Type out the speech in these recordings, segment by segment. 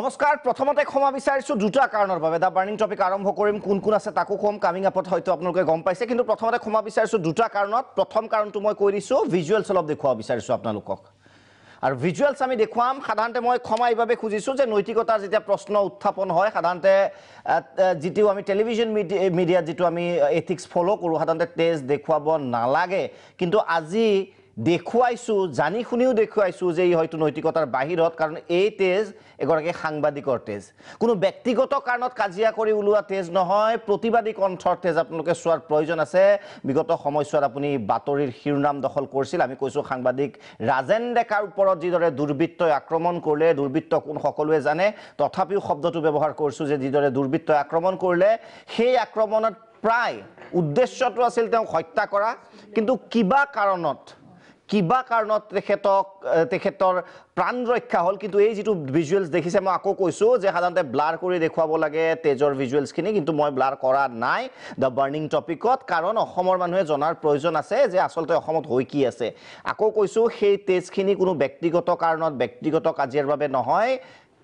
নমস্কাৰ প্ৰথমতে ক্ষমা বিচাৰিছোঁ দুটা কাৰণৰ বাবে দা বাৰ্ণিং টপিক আৰম্ভ কৰিম কোন কোন আছে তাকো ক'ম কামিং আপত হয়তো আপোনালোকে গম পাইছে কিন্তু প্ৰথমতে ক্ষমা বিচাৰিছোঁ দুটা কাৰণত প্ৰথম কাৰণটো মই কৈ দিছোঁ ভিজুৱেলছ অলপ দেখুৱাব বিচাৰিছোঁ আপোনালোকক আৰু ভিজুৱেলছ আমি দেখুৱাম সাধাৰণতে মই ক্ষমা এইবাবে খুজিছোঁ যে নৈতিকতাৰ যেতিয়া প্ৰশ্ন উত্থাপন হয় সাধাৰণতে যিটো আমি টেলিভিশ্যন মিডিয়াত যিটো আমি এথিক্স ফ'ল' কৰোঁ সাধাৰণতে তেজ দেখুৱাব নালাগে কিন্তু আজি দেখুৱাইছোঁ জানি শুনিও দেখুৱাইছোঁ যে ই হয়তো নৈতিকতাৰ বাহিৰত কাৰণ এই তেজ এগৰাকী সাংবাদিকৰ তেজ কোনো ব্যক্তিগত কাৰণত কাজিয়া কৰি ওলোৱা তেজ নহয় প্ৰতিবাদী কণ্ঠৰ তেজ আপোনালোকে চোৱাৰ প্ৰয়োজন আছে বিগত সময়ছোৱাত আপুনি বাতৰিৰ শিৰোনাম দখল কৰিছিল আমি কৈছোঁ সাংবাদিক ৰাজেন ডেকাৰ ওপৰত যিদৰে দুৰ্বৃত্তই আক্ৰমণ কৰিলে দুৰ্বৃত্ত কোন সকলোৱে জানে তথাপিও শব্দটো ব্যৱহাৰ কৰিছোঁ যে যিদৰে দুৰ্বৃত্তই আক্ৰমণ কৰিলে সেই আক্ৰমণত প্ৰায় উদ্দেশ্যটো আছিল তেওঁক হত্যা কৰা কিন্তু কিবা কাৰণত কিবা কাৰণত তেখেতক তেখেতৰ প্ৰাণ ৰক্ষা হ'ল কিন্তু এই যিটো ভিজুৱেলছ দেখিছে মই আকৌ কৈছোঁ যে সাধাৰণতে ব্লাৰ কৰি দেখুৱাব লাগে তেজৰ ভিজুৱেলছখিনি কিন্তু মই ব্লাৰ কৰা নাই দ্য বাৰ্ণিং টপিকত কাৰণ অসমৰ মানুহে জনাৰ প্ৰয়োজন আছে যে আচলতে অসমত হৈ কি আছে আকৌ কৈছোঁ সেই তেজখিনি কোনো ব্যক্তিগত কাৰণত ব্যক্তিগত কাজিয়াৰ বাবে নহয়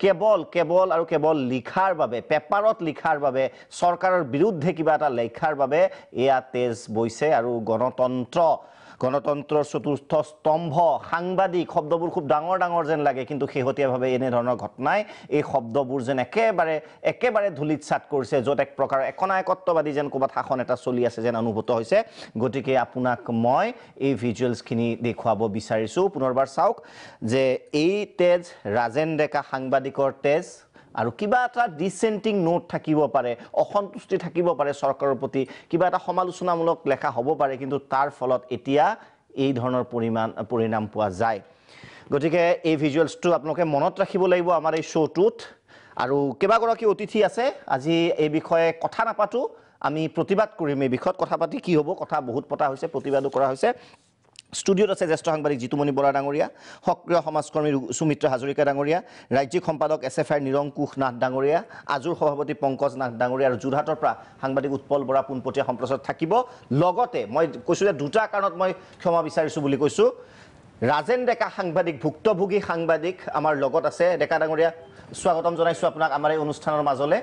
কেৱল কেৱল আৰু কেৱল লিখাৰ বাবে পেপাৰত লিখাৰ বাবে চৰকাৰৰ বিৰুদ্ধে কিবা এটা লেখাৰ বাবে এয়া তেজ বৈছে আৰু গণতন্ত্ৰ গণতন্ত্ৰৰ চতুৰ্থ স্তম্ভ সাংবাদিক শব্দবোৰ খুব ডাঙৰ ডাঙৰ যেন লাগে কিন্তু শেহতীয়াভাৱে এনেধৰণৰ ঘটনাই এই শব্দবোৰ যেন একেবাৰে একেবাৰে ধূলিত চাট কৰিছে য'ত এক প্ৰকাৰ একনায়কত্ববাদী যেন ক'ৰবাত শাসন এটা চলি আছে যেন অনুভূত হৈছে গতিকে আপোনাক মই এই ভিজুৱেলছখিনি দেখুৱাব বিচাৰিছোঁ পুনৰবাৰ চাওক যে এই তেজ ৰাজেন ডেকা সাংবাদিকৰ তেজ আৰু কিবা এটা ডিচেণ্টিং নোট থাকিব পাৰে অসন্তুষ্টি থাকিব পাৰে চৰকাৰৰ প্ৰতি কিবা এটা সমালোচনামূলক লেখা হ'ব পাৰে কিন্তু তাৰ ফলত এতিয়া এই ধৰণৰ পৰিমাণ পৰিণাম পোৱা যায় গতিকে এই ভিজুৱেলছটো আপোনালোকে মনত ৰাখিব লাগিব আমাৰ এই শ্ব'টোত আৰু কেইবাগৰাকী অতিথি আছে আজি এই বিষয়ে কথা নাপাতোঁ আমি প্ৰতিবাদ কৰিম এই বিষয়ত কথা পাতি কি হ'ব কথা বহুত পতা হৈছে প্ৰতিবাদো কৰা হৈছে ষ্টুডিঅ'ত আছে জ্যেষ্ঠ সাংবাদিক জিতুমণি বৰা ডাঙৰীয়া সক্ৰিয় সমাজকৰ্মী সুমিত্ৰা হাজৰিকা ডাঙৰীয়া ৰাজ্যিক সম্পাদক এছ এফ আইৰ নিৰংকুশ নাথ ডাঙৰীয়া আজুৰ সভাপতি পংকজ নাথ ডাঙৰীয়া আৰু যোৰহাটৰ পৰা সাংবাদিক উৎপল বৰা পোনপটীয়া সম্প্ৰচাৰত থাকিব লগতে মই কৈছোঁ যে দুটা কাৰণত মই ক্ষমা বিচাৰিছোঁ বুলি কৈছোঁ ৰাজেন ডেকা সাংবাদিক ভুক্তভোগী সাংবাদিক আমাৰ লগত আছে ডেকা ডাঙৰীয়া স্বাগতম জনাইছোঁ আপোনাক আমাৰ এই অনুষ্ঠানৰ মাজলৈ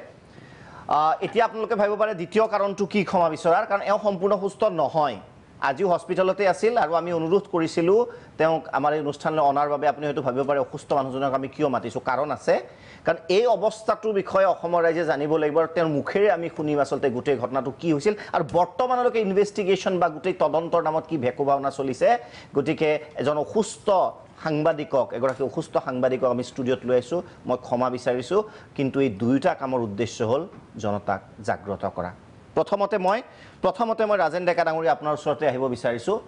এতিয়া আপোনালোকে ভাবিব পাৰে দ্বিতীয় কাৰণটো কি ক্ষমা বিচৰাৰ কাৰণ এওঁ সম্পূৰ্ণ সুস্থ নহয় আজিও হস্পিটেলতে আছিল আৰু আমি অনুৰোধ কৰিছিলোঁ তেওঁক আমাৰ এই অনুষ্ঠানলৈ অনাৰ বাবে আপুনি হয়তো ভাবিব পাৰে অসুস্থ মানুহজনক আমি কিয় মাতিছোঁ কাৰণ আছে কাৰণ এই অৱস্থাটোৰ বিষয়ে অসমৰ ৰাইজে জানিব লাগিব আৰু তেওঁৰ মুখেৰে আমি শুনিম আচলতে গোটেই ঘটনাটো কি হৈছিল আৰু বৰ্তমানলৈকে ইনভেষ্টিগেশ্যন বা গোটেই তদন্তৰ নামত কি ভেকুভাৱনা চলিছে গতিকে এজন অসুস্থ সাংবাদিকক এগৰাকী অসুস্থ সাংবাদিকক আমি ষ্টুডিঅ'ত লৈ আহিছোঁ মই ক্ষমা বিচাৰিছোঁ কিন্তু এই দুয়োটা কামৰ উদ্দেশ্য হ'ল জনতাক জাগ্ৰত কৰা প্ৰথমতে মই প্ৰথমতে মই ৰাজেন ডেকা ডাঙৰীয়া আপোনাৰ ওচৰতে আহিব বিচাৰিছোঁ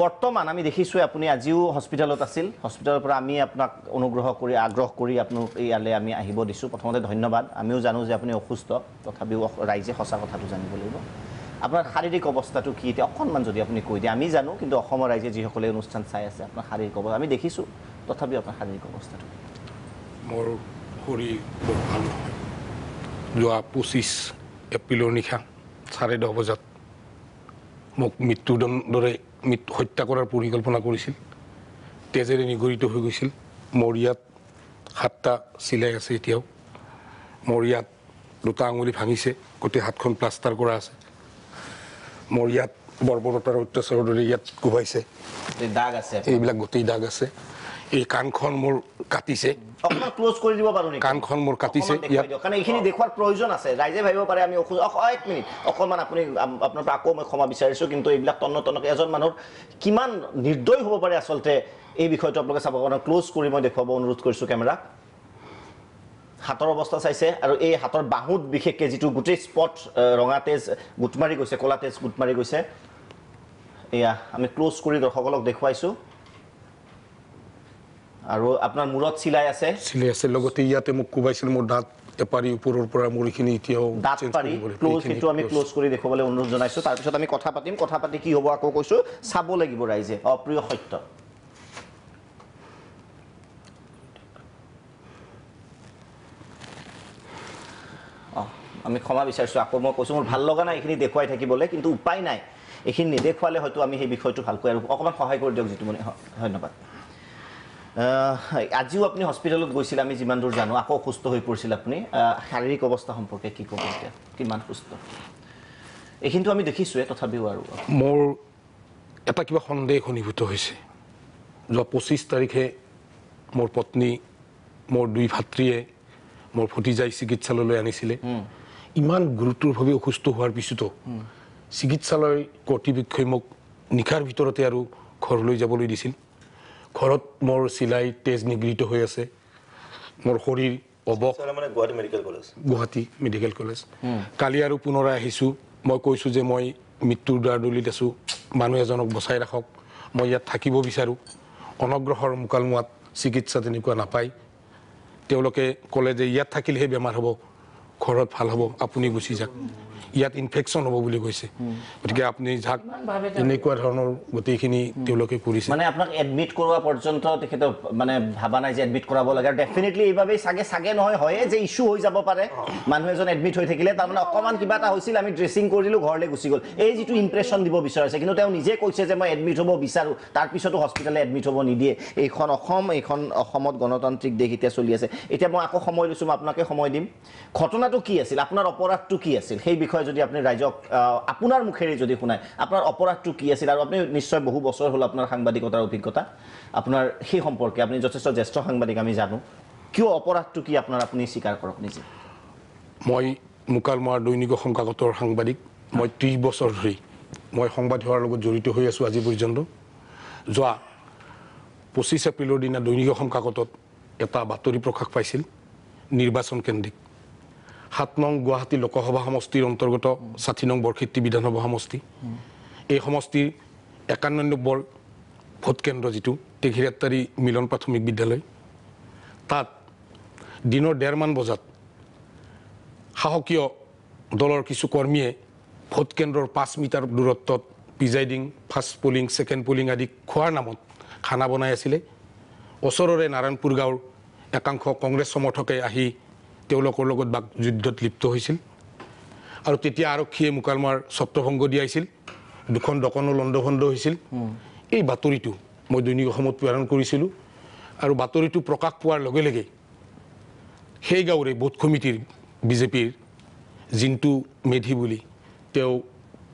বৰ্তমান আমি দেখিছোঁ আপুনি আজিও হস্পিটেলত আছিল হস্পিটেলৰ পৰা আমি আপোনাক অনুগ্ৰহ কৰি আগ্ৰহ কৰি আপোনাক ইয়ালৈ আমি আহিব দিছোঁ প্ৰথমতে ধন্যবাদ আমিও জানো যে আপুনি অসুস্থ তথাপিও ৰাইজে সঁচা কথাটো জানিব লাগিব আপোনাৰ শাৰীৰিক অৱস্থাটো কি এতিয়া অকণমান যদি আপুনি কৈ দিয়ে আমি জানো কিন্তু অসমৰ ৰাইজে যিসকলে অনুষ্ঠান চাই আছে আপোনাৰ শাৰীৰিক অৱস্থা আমি দেখিছোঁ তথাপিও আপোনাৰ শাৰীৰিক অৱস্থাটো মোৰ শৰীৰ যোৱা পঁচিছ এপ্ৰিলৰ নিশা চাৰে দহ বজাত মোক মৃত্যুদণ্ডৰে মৃত্যু হত্যা কৰাৰ পৰিকল্পনা কৰিছিল তেজেৰে নিগৰিত হৈ গৈছিল মৰিয়াত সাতটা চিলাই আছে এতিয়াও মৰিয়াত দুটা আঙুলি ভাঙিছে গোটেই হাতখন প্লাষ্টাৰ কৰা আছে মৰিয়াত বৰ্বৰতাৰ অত্যাচাৰৰ দৰে ইয়াত কোবাইছে দাগ আছে এইবিলাক গোটেই দাগ আছে এই কাণখন মোৰ কাটিছে আপোনাৰ পৰা আকৌ মই ক্ষমা বিচাৰিছোঁ কিন্তু এইবিলাক তন্ন এজন মানুহৰ কিমান নিৰ্দয় হ'ব পাৰে আচলতে এই বিষয়টো আপোনালোকে চাব কাৰণে ক্লোজ কৰি মই দেখুৱাব অনুৰোধ কৰিছোঁ কেমেৰাক হাতৰ অৱস্থা চাইছে আৰু এই হাতৰ বাহুত বিশেষকৈ যিটো গোটেই স্পট ৰঙা তেজ গোট মাৰি গৈছে ক'লা তেজ গোট মাৰি গৈছে এয়া আমি ক্ল'জ কৰি দৰ্শকসকলক দেখুৱাইছোঁ আৰু আপোনাৰ মূৰত চিলাই আছে চিলাই আছে লগতে ইয়াতে মোক কোবাইছিল মোৰ দাঁত এপাৰি ওপৰৰ পৰা মোৰ এতিয়াও দাঁত পাৰি ক্লজ সেইটো আমি ক্লজ কৰি দেখুৱাবলৈ অনুৰোধ জনাইছোঁ তাৰপিছত আমি কথা পাতিম কথা পাতি কি হ'ব আকৌ কৈছোঁ চাব লাগিব ৰাইজে অপ্ৰিয় সত্য আমি ক্ষমা বিচাৰিছোঁ আকৌ মই কৈছোঁ মোৰ ভাল লগা নাই এইখিনি দেখুৱাই থাকিবলৈ কিন্তু উপায় নাই এইখিনি নেদেখুৱালে হয়তো আমি সেই বিষয়টো ভালকৈ আৰু অকণমান সহায় কৰি দিয়ক যিটো মানে ধন্যবাদ আজিও আপুনি হস্পিটেলত গৈছিল আমি যিমান দূৰ জানো আকৌ অসুস্থ হৈ পৰিছিল আপুনি শাৰীৰিক অৱস্থা সম্পৰ্কে কি ক'ব এতিয়া কিমান সুস্থ এইখিনিতো আমি দেখিছোঁৱে তথাপিও আৰু মোৰ এটা কিবা সন্দেহ সন্নিভূত হৈছে যোৱা পঁচিছ তাৰিখে মোৰ পত্নী মোৰ দুই ভাতৃয়ে মোৰ ভতিজাই চিকিৎসালয়লৈ আনিছিলে ইমান গুৰুতৰভাৱে অসুস্থ হোৱাৰ পিছতো চিকিৎসালয় কৰ্তৃপক্ষই মোক নিশাৰ ভিতৰতে আৰু ঘৰলৈ যাবলৈ দিছিল ঘৰত মোৰ চিলাই তেজ নিগৃহীত হৈ আছে মোৰ শৰীৰ অবক গুৱাহাটী মেডিকেল কলেজ কালি আৰু পুনৰাই আহিছোঁ মই কৈছোঁ যে মই মৃত্যুৰ দ্বাৰদলিত আছোঁ মানুহ এজনক বচাই ৰাখক মই ইয়াত থাকিব বিচাৰোঁ অনগ্ৰহৰ মোকালমোৱাত চিকিৎসা তেনেকুৱা নাপায় তেওঁলোকে ক'লে যে ইয়াত থাকিলেহে বেমাৰ হ'ব ঘৰত ভাল হ'ব আপুনি গুচি যাওক ইয়াত ইনফেকশ্যন হ'ব বুলি কৈছে গতিকে আপুনি যাক এনেকুৱা ধৰণৰ গোটেইখিনি তেওঁলোকে কৰিছে মানে আপোনাক এডমিট কৰোৱা পৰ্যন্ত তেখেতক মানে ভাবা নাই যে এডমিট কৰাব লাগে আৰু ডেফিনেটলি এইবাবেই চাগে চাগে নহয় হয়ে যে ইছ্যু হৈ যাব পাৰে মানুহ এজন এডমিট হৈ থাকিলে তাৰমানে অকণমান কিবা এটা হৈছিল আমি ড্ৰেছিং কৰিলোঁ ঘৰলৈ গুচি গ'ল এই যিটো ইম্প্ৰেশ্যন দিব বিচাৰিছে কিন্তু তেওঁ নিজে কৈছে যে মই এডমিট হ'ব বিচাৰোঁ তাৰপিছতো হস্পিটেলে এডমিট হ'ব নিদিয়ে এইখন অসম এইখন অসমত গণতান্ত্ৰিক দেশ এতিয়া চলি আছে এতিয়া মই আকৌ সময় লৈছোঁ মই আপোনাকে সময় দিম ঘটনাটো কি আছিল আপোনাৰ অপৰাধটো কি আছিল সেই বিষয়ে বিষয়ে যদি আপুনি ৰাইজক আপোনাৰ মুখেৰে যদি শুনায় আপোনাৰ অপৰাধটো কি আছিল আৰু আপুনি নিশ্চয় বহু বছৰ হ'ল আপোনাৰ সাংবাদিকতাৰ অভিজ্ঞতা আপোনাৰ সেই সম্পৰ্কে আপুনি যথেষ্ট জ্যেষ্ঠ সাংবাদিক আমি জানো কিয় অপৰাধটো কি আপোনাৰ আপুনি স্বীকাৰ কৰক নিজে মই মুকালমৰাৰ দৈনিক সংকাগতৰ সাংবাদিক মই ত্ৰিছ বছৰ ধৰি মই সংবাদ সেৱাৰ লগত জড়িত হৈ আছোঁ আজি পৰ্যন্ত যোৱা পঁচিছ এপ্ৰিলৰ দিনা দৈনিক অসম কাকতত এটা বাতৰি প্ৰকাশ পাইছিল নিৰ্বাচন কেন্দ্ৰিক সাত নং গুৱাহাটী লোকসভা সমষ্টিৰ অন্তৰ্গত ষাঠি নং বৰশিটি বিধানসভা সমষ্টি এই সমষ্টিৰ একান্নব্বৈ ভোটকেন্দ্ৰ যিটো টেঘিৰাটাৰী মিলন প্ৰাথমিক বিদ্যালয় তাত দিনৰ ডেৰমান বজাত শাসকীয় দলৰ কিছু কৰ্মীয়ে ভোটকেন্দ্ৰৰ পাঁচ মিটাৰ দূৰত্বত presiding first polling second polling আদি খোৱাৰ নামত খানা বনাই আছিলে ওচৰৰে নাৰায়ণপুৰ গাঁৱৰ একাংশ কংগ্ৰেছ সমৰ্থকে আহি তেওঁলোকৰ লগত বাক যুদ্ধত লিপ্ত হৈছিল আৰু তেতিয়া আৰক্ষীয়ে মোকালমাৰ ছত্ৰভংগ দিয়াইছিল দুখন লণ্ড ভণ্ড হৈছিল এই বাতৰিটো মই দৈনিক অসমত প্ৰেৰণ কৰিছিলোঁ আৰু বাতৰিটো প্ৰকাশ পোৱাৰ লগে লগে সেই গাঁৱৰে বোধ কমিটিৰ বিজেপিৰ জিণ্টু মেধি বুলি তেওঁ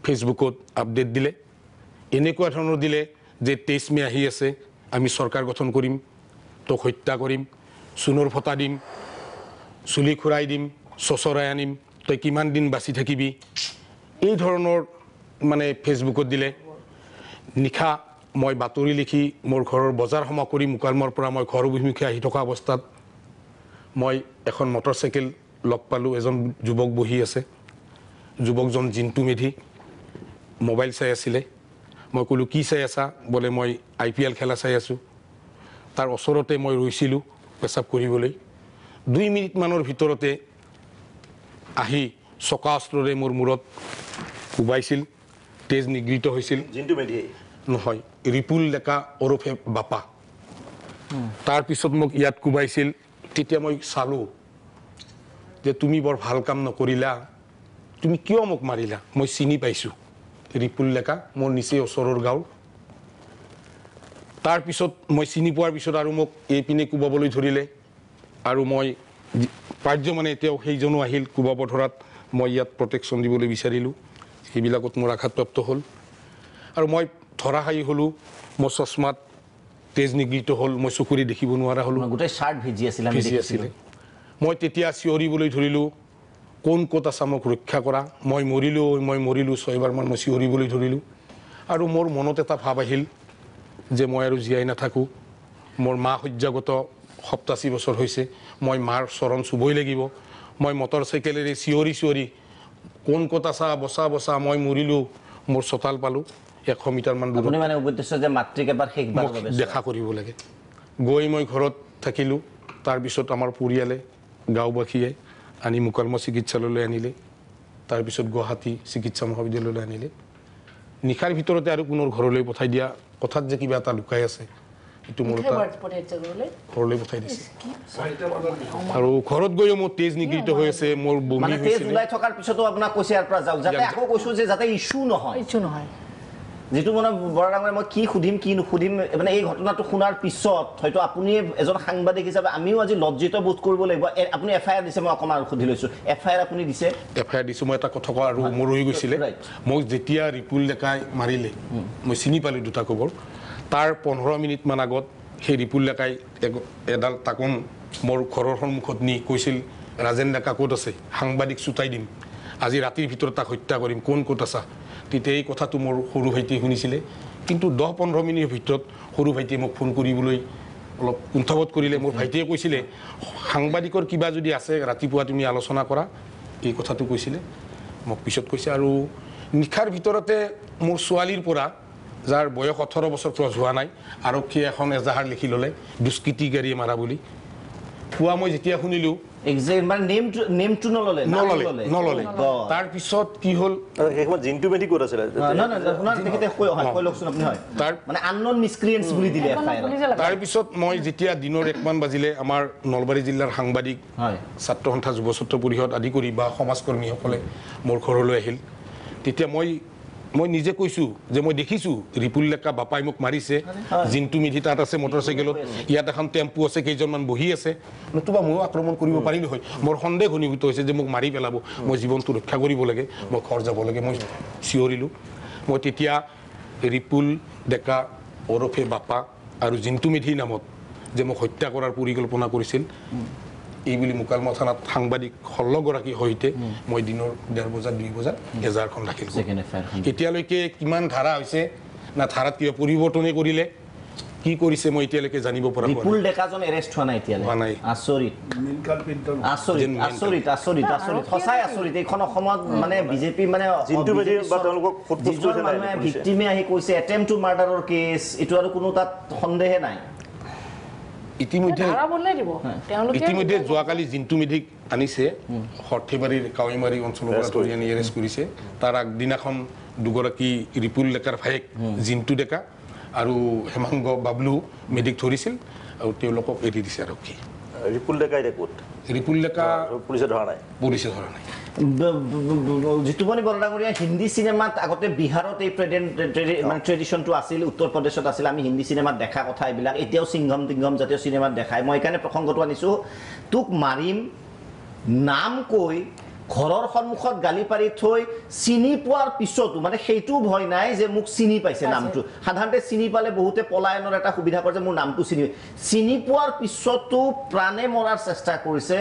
ফেচবুকত আপডেট দিলে এনেকুৱা ধৰণৰ দিলে যে তেইছ মে আহি আছে আমি চৰকাৰ গঠন কৰিম তোক হত্যা কৰিম চোনৰ ফটা দিম চুলি ঘূৰাই দিম চচৰাই আনিম তই কিমান দিন বাচি থাকিবি এই ধৰণৰ মানে ফেচবুকত দিলে নিশা মই বাতৰি লিখি মোৰ ঘৰৰ বজাৰ সমা কৰি মোকালমৰ পৰা মই ঘৰ অভিমুখে আহি থকা অৱস্থাত মই এখন মটৰ চাইকেল লগ পালোঁ এজন যুৱক বহি আছে যুৱকজন জিণ্টু মেধি মোবাইল চাই আছিলে মই ক'লোঁ কি চাই আছা বোলে মই আই পি এল খেলা চাই আছোঁ তাৰ ওচৰতে মই ৰৈছিলোঁ পেচাব কৰিবলৈ দুই মিনিটমানৰ ভিতৰতে আহি চকা অস্ত্ৰৰে মোৰ মূৰত কোবাইছিল তেজ নিগৃহীত হৈছিল জিন্তু মেধি নহয় ৰিপুল ডেকা অৰফে বাপা তাৰপিছত মোক ইয়াত কোবাইছিল তেতিয়া মই চালোঁ যে তুমি বৰ ভাল কাম নকৰিলা তুমি কিয় মোক মাৰিলা মই চিনি পাইছোঁ ৰিপুল ডেকা মোৰ নিচেই ওচৰৰ গাঁৱৰ তাৰপিছত মই চিনি পোৱাৰ পিছত আৰু মোক এইপিনে কোবাবলৈ ধৰিলে আৰু মই পাৰ্য মানে এতিয়াও সেইজনো আহিল কুবাপথৰাত মই ইয়াত প্ৰটেকশ্যন দিবলৈ বিচাৰিলোঁ সেইবিলাকত মোৰ আঘাতপ্ৰাপ্ত হ'ল আৰু মই ধৰাশায়ী হ'লোঁ মোৰ চশমাত তেজ নিগৃহীত হ'ল মই চকুৰে দেখিব নোৱাৰা হ'লোঁ গোটেই চাৰ্ট ভিজি আছিলে ভিজি আছিলে মই তেতিয়া চিঞৰিবলৈ ধৰিলোঁ কোন ক'ত আছে মোক ৰক্ষা কৰা মই মৰিলোঁ মই মৰিলোঁ ছয়বাৰমান মই চিঞৰিবলৈ ধৰিলোঁ আৰু মোৰ মনত এটা ভাৱ আহিল যে মই আৰু জীয়াই নাথাকোঁ মোৰ মা সজ্যাগত সপ্তাশী বছৰ হৈছে মই মাৰ চৰণ চুবই লাগিব মই মটৰ চাইকেলেৰে চিঞৰি চিঞৰি কোন ক'ত আছা বচা বচা মই মৰিলোঁ মোৰ চোতাল পালোঁ এশ মিটাৰমান দেখা কৰিব লাগে গৈ মই ঘৰত থাকিলোঁ তাৰপিছত আমাৰ পৰিয়ালে গাঁওবাসীয়ে আনি মুকালমা চিকিৎসালয়লৈ আনিলে তাৰপিছত গুৱাহাটী চিকিৎসা মহাবিদ্যালয়লৈ আনিলে নিশাৰ ভিতৰতে আৰু পুনৰ ঘৰলৈ পঠাই দিয়া কথাত যে কিবা এটা লুকাই আছে এইটো মোৰ এটা ঘৰলৈ পঠাই দিছে আৰু ঘৰত গৈও মোৰ তেজ নিগৃহীত হৈ আছে মোৰ বমি হৈছে তেজ ওলাই থকাৰ পিছতো আপোনাক কৈছে ইয়াৰ পৰা যাওক যাতে আকৌ কৈছো যে যাতে ইছ্যু নহয় ইছ্যু নহয় যিটো মানে বৰা ডাঙৰীয়া মই কি সুধিম কি নুসুধিম মানে এই ঘটনাটো শুনাৰ পিছত হয়তো আপুনি এজন সাংবাদিক হিচাপে আমিও আজি লজ্জিত বোধ কৰিব লাগিব আপুনি এফ আই আৰ দিছে মই অকণমান সুধি লৈছোঁ এফ আই আৰ আপুনি দিছে এফ আই আৰ দিছোঁ মই এটা কথা কওঁ আৰু মোৰ ৰৈ গৈছিলে মোক যেতিয়া ৰিপুল ডেকাই মাৰিলে মই চিনি পালোঁ দুটা কবৰ তাৰ পোন্ধৰ মিনিটমান আগত সেই ৰিপুল ডেকাই এডাল তাকোন মোৰ ঘৰৰ সন্মুখত নি কৈছিল ৰাজেন ডেকা ক'ত আছে সাংবাদিক চুটাই দিম আজি ৰাতিৰ ভিতৰত তাক হত্যা কৰিম কোন ক'ত আছা তেতিয়া এই কথাটো মোৰ সৰু ভাইটিয়ে শুনিছিলে কিন্তু দহ পোন্ধৰ মিনিটৰ ভিতৰত সৰু ভাইটিয়ে মোক ফোন কৰিবলৈ অলপ কুণ্ঠবোধ কৰিলে মোৰ ভাইটিয়ে কৈছিলে সাংবাদিকৰ কিবা যদি আছে ৰাতিপুৱা তুমি আলোচনা কৰা এই কথাটো কৈছিলে মোক পিছত কৈছে আৰু নিশাৰ ভিতৰতে মোৰ ছোৱালীৰ পৰা যাৰ বয়স ওঠৰ বছৰ ক্ৰছ হোৱা নাই আৰক্ষীয়ে এখন এজাহাৰ লিখি ল'লে দুষ্কৃতিকাৰীয়ে মাৰা বুলি পুৱা মই যেতিয়া শুনিলো oh তাৰপিছত মই যেতিয়া দিনৰ একমান বাজিলে আমাৰ নলবাৰী জিলাৰ সাংবাদিক ছাত্ৰ সন্থা যুৱ ছাত্ৰ পৰিষদ আদি কৰি বা সমাজকৰ্মীসকলে মোৰ ঘৰলৈ আহিল তেতিয়া মই মই নিজে কৈছোঁ যে মই দেখিছোঁ ৰিপুল ডেকা বাপাই মোক মাৰিছে জিন্তু মিধি তাত আছে মটৰ চাইকেলত ইয়াত এখন টেম্পু আছে কেইজনমান বহি আছে নতুবা ময়ো আক্ৰমণ কৰিব পাৰিলোঁ হয় মোৰ সন্দেহ ঘনীভূত হৈছে যে মোক মাৰি পেলাব মই জীৱনটো ৰক্ষা কৰিব লাগে মই ঘৰ যাব লাগে মই চিঞৰিলোঁ মই তেতিয়া ৰিপুল ডেকা অৰফে বাপা আৰু জিন্তু মিধিৰ নামত যে মোক হত্যা কৰাৰ পৰিকল্পনা কৰিছিল এই বুলি মুকালমা থানাত সাংবাদিক ষোল্লগৰাকীৰ সৈতে মই দিনৰ ডেৰ বজাত দুই বজাত এজাৰখন দাখিল কৰিছোঁ এতিয়ালৈকে কিমান ধাৰা হৈছে না ধাৰাত কিবা পৰিৱৰ্তনে কৰিলে কি কৰিছে মই এতিয়ালৈকে জানিব পৰা নাই কোনো তাত সন্দেহে নাই ইতিমধ্যে যোৱাকালি জিন্তু মিধিক আনিছে সৰ্থেবাৰীৰ কাৱৈমাৰী অঞ্চলৰ পৰা ধৰি আনি এৰেষ্ট কৰিছে তাৰ আগদিনাখন দুগৰাকী ৰিপুল ডেকাৰ ভায়েক জিন্তু ডেকা আৰু হেমাংগ বাবলু মেধিক ধৰিছিল আৰু তেওঁলোকক এৰি দিছে আৰক্ষী ৰিপুল ডেকাই ৰিপুল ডেকা পুলিচে ধৰা নাই পুলিচে ধৰা নাই যিটো মানে বৰডাঙৰীয়া হিন্দী চিনেমাত আগতে বিহাৰত এই মানে ট্ৰেডিশ্যনটো আছিল উত্তৰ প্ৰদেশত আছিল আমি হিন্দী চিনেমাত দেখা কথা এইবিলাক এতিয়াও চিংঘম টিংঘম জাতীয় চিনেমাত দেখাই মই এইকাৰণে প্ৰসংগটো আনিছোঁ তোক মাৰিম নাম কৈ ঘৰৰ সন্মুখত গালি পাৰি থৈ চিনি পোৱাৰ পিছতো মানে সেইটো ভয় নাই যে মোক চিনি পাইছে নামটো সাধাৰণতে চিনি পালে বহুতে পলায়নৰ এটা সুবিধা কৰে যে মোৰ নামটো চিনি চিনি পোৱাৰ পিছতো প্ৰাণে মৰাৰ চেষ্টা কৰিছে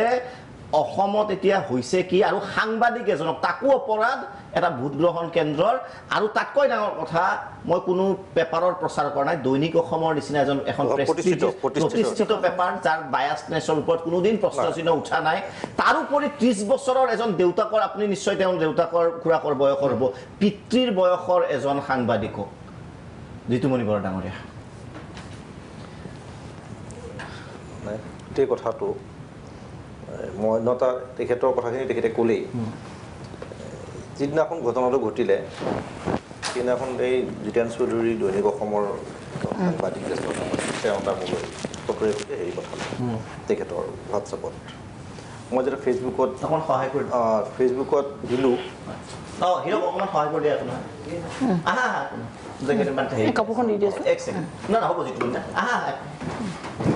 অসমত এতিয়া হৈছে কি আৰু সাংবাদিক এজনক তাকো অপৰাধ এটা ভোটগ্ৰহণ কেন্দ্ৰৰ আৰু তাতকৈ ডাঙৰ কথা মই কোনো পেপাৰৰ প্ৰচাৰ কৰা নাই দৈনিক অসমৰ নিচিনা এজন এখন প্ৰতিষ্ঠিত পেপাৰ যাৰ বায়াছনেছৰ ওপৰত কোনোদিন প্ৰশ্নচিহ্ন উঠা নাই তাৰোপৰি ত্ৰিছ বছৰৰ এজন দেউতাকৰ আপুনি নিশ্চয় তেওঁ দেউতাকৰ খুৰাকৰ বয়সৰ হ'ব পিতৃৰ বয়সৰ এজন সাংবাদিকো ঋতুমণি বৰা ডাঙৰীয়া মই নটা তেখেতৰ কথাখিনি তেখেতে ক'লেই যিদিনাখন ঘটনাটো ঘটিলে সেইদিনাখন এই জিতেন চৌধুৰী দৈনিক অসমৰ সাংবাদিক তেওঁ এটা মোলৈ ফটোৰে সৈতে হেৰি পঠালে তেখেতৰ হোৱাটছআপত মই যেতিয়া ফেচবুকত ফেচবুকত দিলোঁ অঁ সিহঁতক অকণমান সহায় কৰি দিয়া তোমাৰ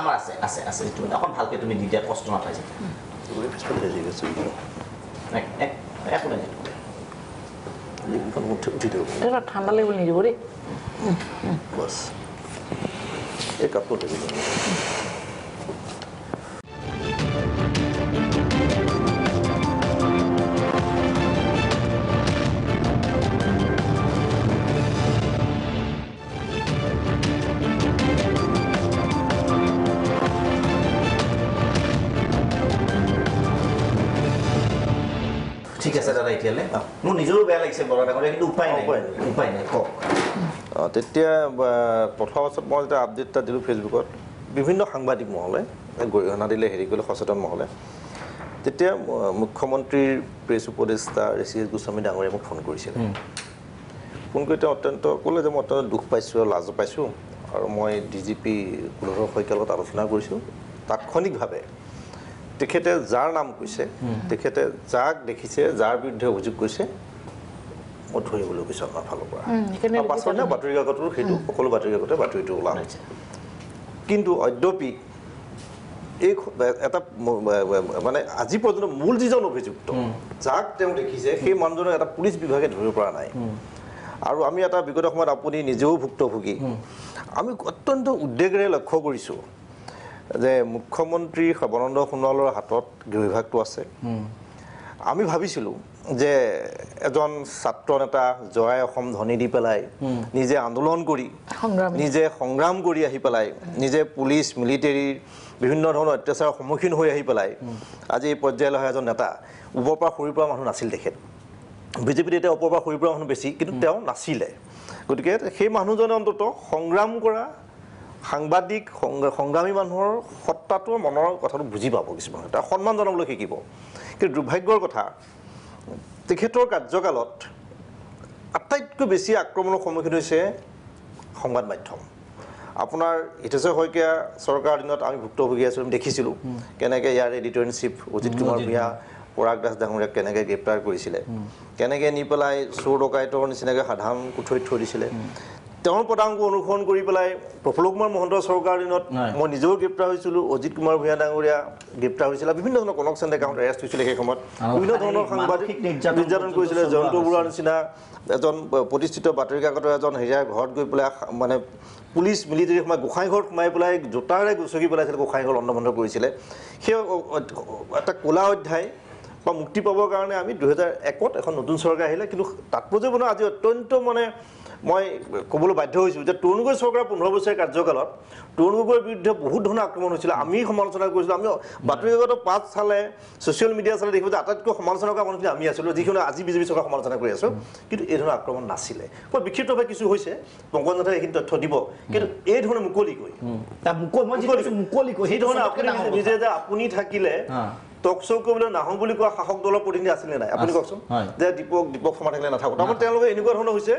আমাৰ আছে আছে আছে এইটো অকণ ভালকৈ তুমি দি কষ্ট নাপাই যাতে একো নাই ঠাণ্ডা লাগিব নেকি দেই বছ এই কাপোৰ খেলে মোৰ নিজৰো বেয়া লাগিছে বৰা ডাঙৰীয়া কিন্তু উপায় নাই উপায় নাই কওক অঁ তেতিয়া প্ৰথম অৱস্থাত মই যেতিয়া আপডেট এটা দিলোঁ ফেচবুকত বিভিন্ন সাংবাদিক মহলে গৰিহণা দিলে হেৰি কৰিলে সচেতন মহলে তেতিয়া মুখ্যমন্ত্ৰীৰ প্ৰেছ উপদেষ্টা ৰেচি এছ গোস্বামী ডাঙৰীয়াই মোক ফোন কৰিছিলে ফোন কৰি তেওঁ অত্যন্ত ক'লে যে মই অত্যন্ত দুখ পাইছোঁ আৰু লাজ পাইছোঁ আৰু মই ডি জি পি কুলধৰ শইকীয়াৰ লগত আলোচনা কৰিছোঁ তাৎক্ষণিকভাৱে তেখেতে যাৰ নাম কৈছে তেখেতে যাক দেখিছে যাৰ বিৰুদ্ধে অভিযোগ কৰিছে মই ধৰিবলৈ কিন্তু অদ্যপি এই মানে আজি পৰ্যন্ত মূল যিজন অভিযুক্ত যাক তেওঁ দেখিছে সেই মানুহজনক এটা পুলিচ বিভাগে ধৰিব পৰা নাই আৰু আমি এটা বিগত সময়ত আপুনি নিজেও ভুক্তভোগী আমি অত্যন্ত উদ্বেগেৰে লক্ষ্য কৰিছো যে মুখ্যমন্ত্ৰী সৰ্বানন্দ সোণোৱালৰ হাতত গৃহ বিভাগটো আছে আমি ভাবিছিলোঁ যে এজন ছাত্ৰ নেতা জয়াই অসম ধনী দি পেলাই নিজে আন্দোলন কৰি নিজে সংগ্ৰাম কৰি আহি পেলাই নিজে পুলিচ মিলিটেৰী বিভিন্ন ধৰণৰ অত্যাচাৰৰ সন্মুখীন হৈ আহি পেলাই আজি পৰ্যায়লৈ অহা এজন নেতা ওপৰৰ পৰা সৰিৰ পৰা মানুহ নাছিল তেখেত বিজেপিত এতিয়া ওপৰৰ পৰা সৰিৰ পৰা মানুহ বেছি কিন্তু তেওঁ নাছিলে গতিকে সেই মানুহজনে অন্ততঃ সংগ্ৰাম কৰা সাংবাদিক সংগ্ৰামী মানুহৰ সত্তাটো মনৰ কথাটো বুজি পাব কিছুমান তাক সন্মান জনাবলৈ শিকিব কিন্তু দুৰ্ভাগ্যৰ কথা তেখেতৰ কাৰ্যকালত আটাইতকৈ বেছি আক্ৰমণৰ সন্মুখীন হৈছে সংবাদ মাধ্যম আপোনাৰ হিতেশ্বৰ শইকীয়া চৰকাৰৰ দিনত আমি ভুক্তভোগী আছিলোঁ দেখিছিলোঁ কেনেকৈ ইয়াৰ editor in chief Ajit Kumar Bhuyan Parag Das ডাঙৰীয়াক কেনেকৈ গ্ৰেপ্তাৰ কৰিছিলে কেনেকৈ নি পেলাই চোৰ ডকাইতৰ নিচিনাকৈ সাধাৰণ কুঠৰিত থৈ দিছিলে তেওঁৰ পদাংগ অনুসৰণ কৰি পেলাই প্ৰফুল্ল কুমাৰ মহন্তৰ চৰকাৰৰ দিনত মই নিজেও গ্ৰেপ্তাৰ হৈছিলোঁ অজিত কুমাৰ ভূঞা ডাঙৰীয়া গ্ৰেপ্তাৰ হৈছিলে বিভিন্ন ধৰণৰ কনকচন গাঁৱত এৰেষ্ট হৈছিলে সেই সময়ত বিভিন্ন ধৰণৰ সাংবাদিক নিৰ্যাতন কৰিছিলে জয়ন্ত বৰুৱাৰ নিচিনা এজন প্ৰতিষ্ঠিত বাতৰি কাকতৰ এজন হেৰিয়াই ঘৰত গৈ পেলাই মানে পুলিচ মিলিটেৰী সোমাই গোঁসাই ঘৰত সোমাই পেলাই জোতাৰে গুচকি পেলাইছিলে গোঁসাই ঘৰ অন্নবন্ধ কৰিছিলে সেই এটা কলা অধ্যায় বা মুক্তি পাবৰ কাৰণে আমি দুহেজাৰ একত এখন নতুন চৰকাৰ আহিলে কিন্তু তাৎপৰ্যপূৰ্ণ আজি অত্যন্ত মানে মই ক'বলৈ বাধ্য হৈছোঁ যে তৰুণ গগৈ চৰকাৰৰ পোন্ধৰ বছৰীয়া কাৰ্যকালত তৰুণ গগৈৰ বিৰুদ্ধে বহুত ধৰণৰ আক্ৰমণ হৈছিলে আমি সমালোচনা কৰিছিলোঁ আমি বাতৰি কাকতৰ পাঁচ চালে ছ'চিয়েল মিডিয়া চালে দেখিব যে আটাইতকৈ সমালোচনা কৰা মানুহখিনি আমি আছিলোঁ যিখিনি আজি বিজেপি চৰকাৰ সমালোচনা কৰি আছোঁ কিন্তু এই ধৰণৰ আক্ৰমণ নাছিলে বৰ বিক্ষিপ্তভাৱে কিছু হৈছে পংকজ নাথে এইখিনি তথ্য দিব কিন্তু এই ধৰণে মুকলিকৈ মুকলিকৈ সেই ধৰণে আপুনি নিজে যে আপুনি থাকিলে টক শ্ব কৰিবলৈ নাহক বুলি কোৱা শাসক দলৰ প্ৰতিনিধি আছিলে নাই আপুনি কওকচোন যে দীপক দীপক শৰ্মা থাকিলে নাথাকো তাৰমানে তেওঁলোকে এনেকুৱা ধৰণৰ হৈছে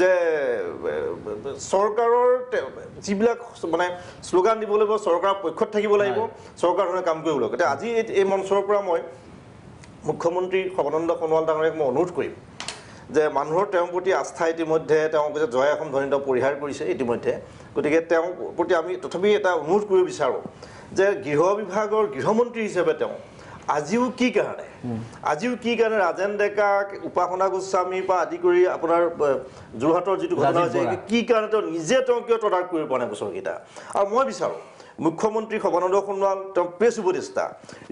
যে চৰকাৰৰ যিবিলাক মানে শ্লোগান দিব লাগিব চৰকাৰৰ পক্ষত থাকিব লাগিব চৰকাৰ ধৰণে কাম কৰিব লাগিব এতিয়া আজি এই মঞ্চৰ পৰা মই মুখ্যমন্ত্ৰী সৰ্বানন্দ সোণোৱাল ডাঙৰীয়াক মই অনুৰোধ কৰিম যে মানুহৰ তেওঁৰ প্ৰতি আস্থা ইতিমধ্যে তেওঁ যে জয় অসম ধনিত পৰিহাৰ কৰিছে ইতিমধ্যে গতিকে তেওঁৰ প্ৰতি আমি তথাপি এটা অনুৰোধ কৰিব বিচাৰোঁ যে গৃহ বিভাগৰ গৃহমন্ত্ৰী হিচাপে তেওঁ আজিও কি কাৰণে আজিও কি কাৰণে ৰাজেন ডেকা উপাসনা গোস্বামীৰ পৰা আদি কৰি আপোনাৰ যোৰহাটৰ যিটো ঘটনা হৈছে কি কাৰণে তেওঁ নিজে তেওঁ কিয় তদাৰক কৰিব পৰা নাই বছৰকেইটা আৰু মই বিচাৰোঁ মুখ্যমন্ত্রী সর্বানন্দ সোনোয়াল প্রেস উপদেষ্টা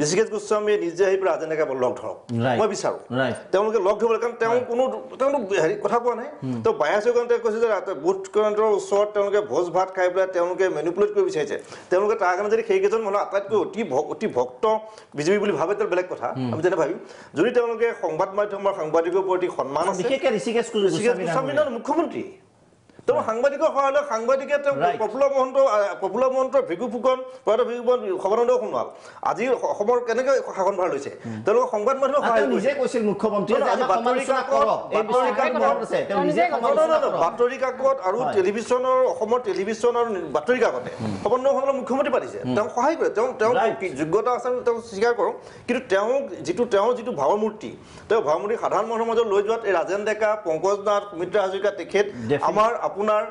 ঋষিকেশ গোস্বামী নিজে আহি পেলে আজ এনেকা লগ ধরক মই বিচার লগ ধরবো কারণ কোনো হেৰি কথা পোৱা নাই তো বায়াস কারণে কৈছে যে বুথ কেন্দ্রের ওসর ভোজ ভাত খাই পেলে মেনিপুলেট করে বিচারছে তার কারণে যদি সেইকজন মানুষ আটাইতক অতি অতি ভক্ত বিজেপি বলে ভাবে তো বেলেগ কথা hmm। আমি যেন ভাবি যদি সংবাদ মাধ্যমের সাংবাদিকের প্রতি সন্মান আছে ঋষিকেশ গোস্বামী মুখ্যমন্ত্রী তো সাংবাদিকক সহায় লৈ সাংবাদিকে প্ৰফুল্ল মহন্ত প্ৰফুল্ল মহন্ত ভিগু ফুকন সভানন্দ সোণোৱাল অসমৰ টেলিভিশ্যন আৰু বাতৰি কাকতে সভানন্দ মুখ্যমন্ত্ৰী পাতিছে তেওঁ সহায় কৰে তেওঁ যোগ্যতা আছে তেওঁ স্বীকাৰ কৰোঁ কিন্তু তেওঁ যিটো তেওঁ যিটো ভাৱমূৰ্তি তেওঁ ভাৱমূৰ্তি সাধাৰণ মানুহৰ মাজত লৈ যোৱাত ৰাজেন ডেকা পংকজ নাথ সুমিত্ৰা হাজৰিকা তেখেত আমাৰ আপোনাৰ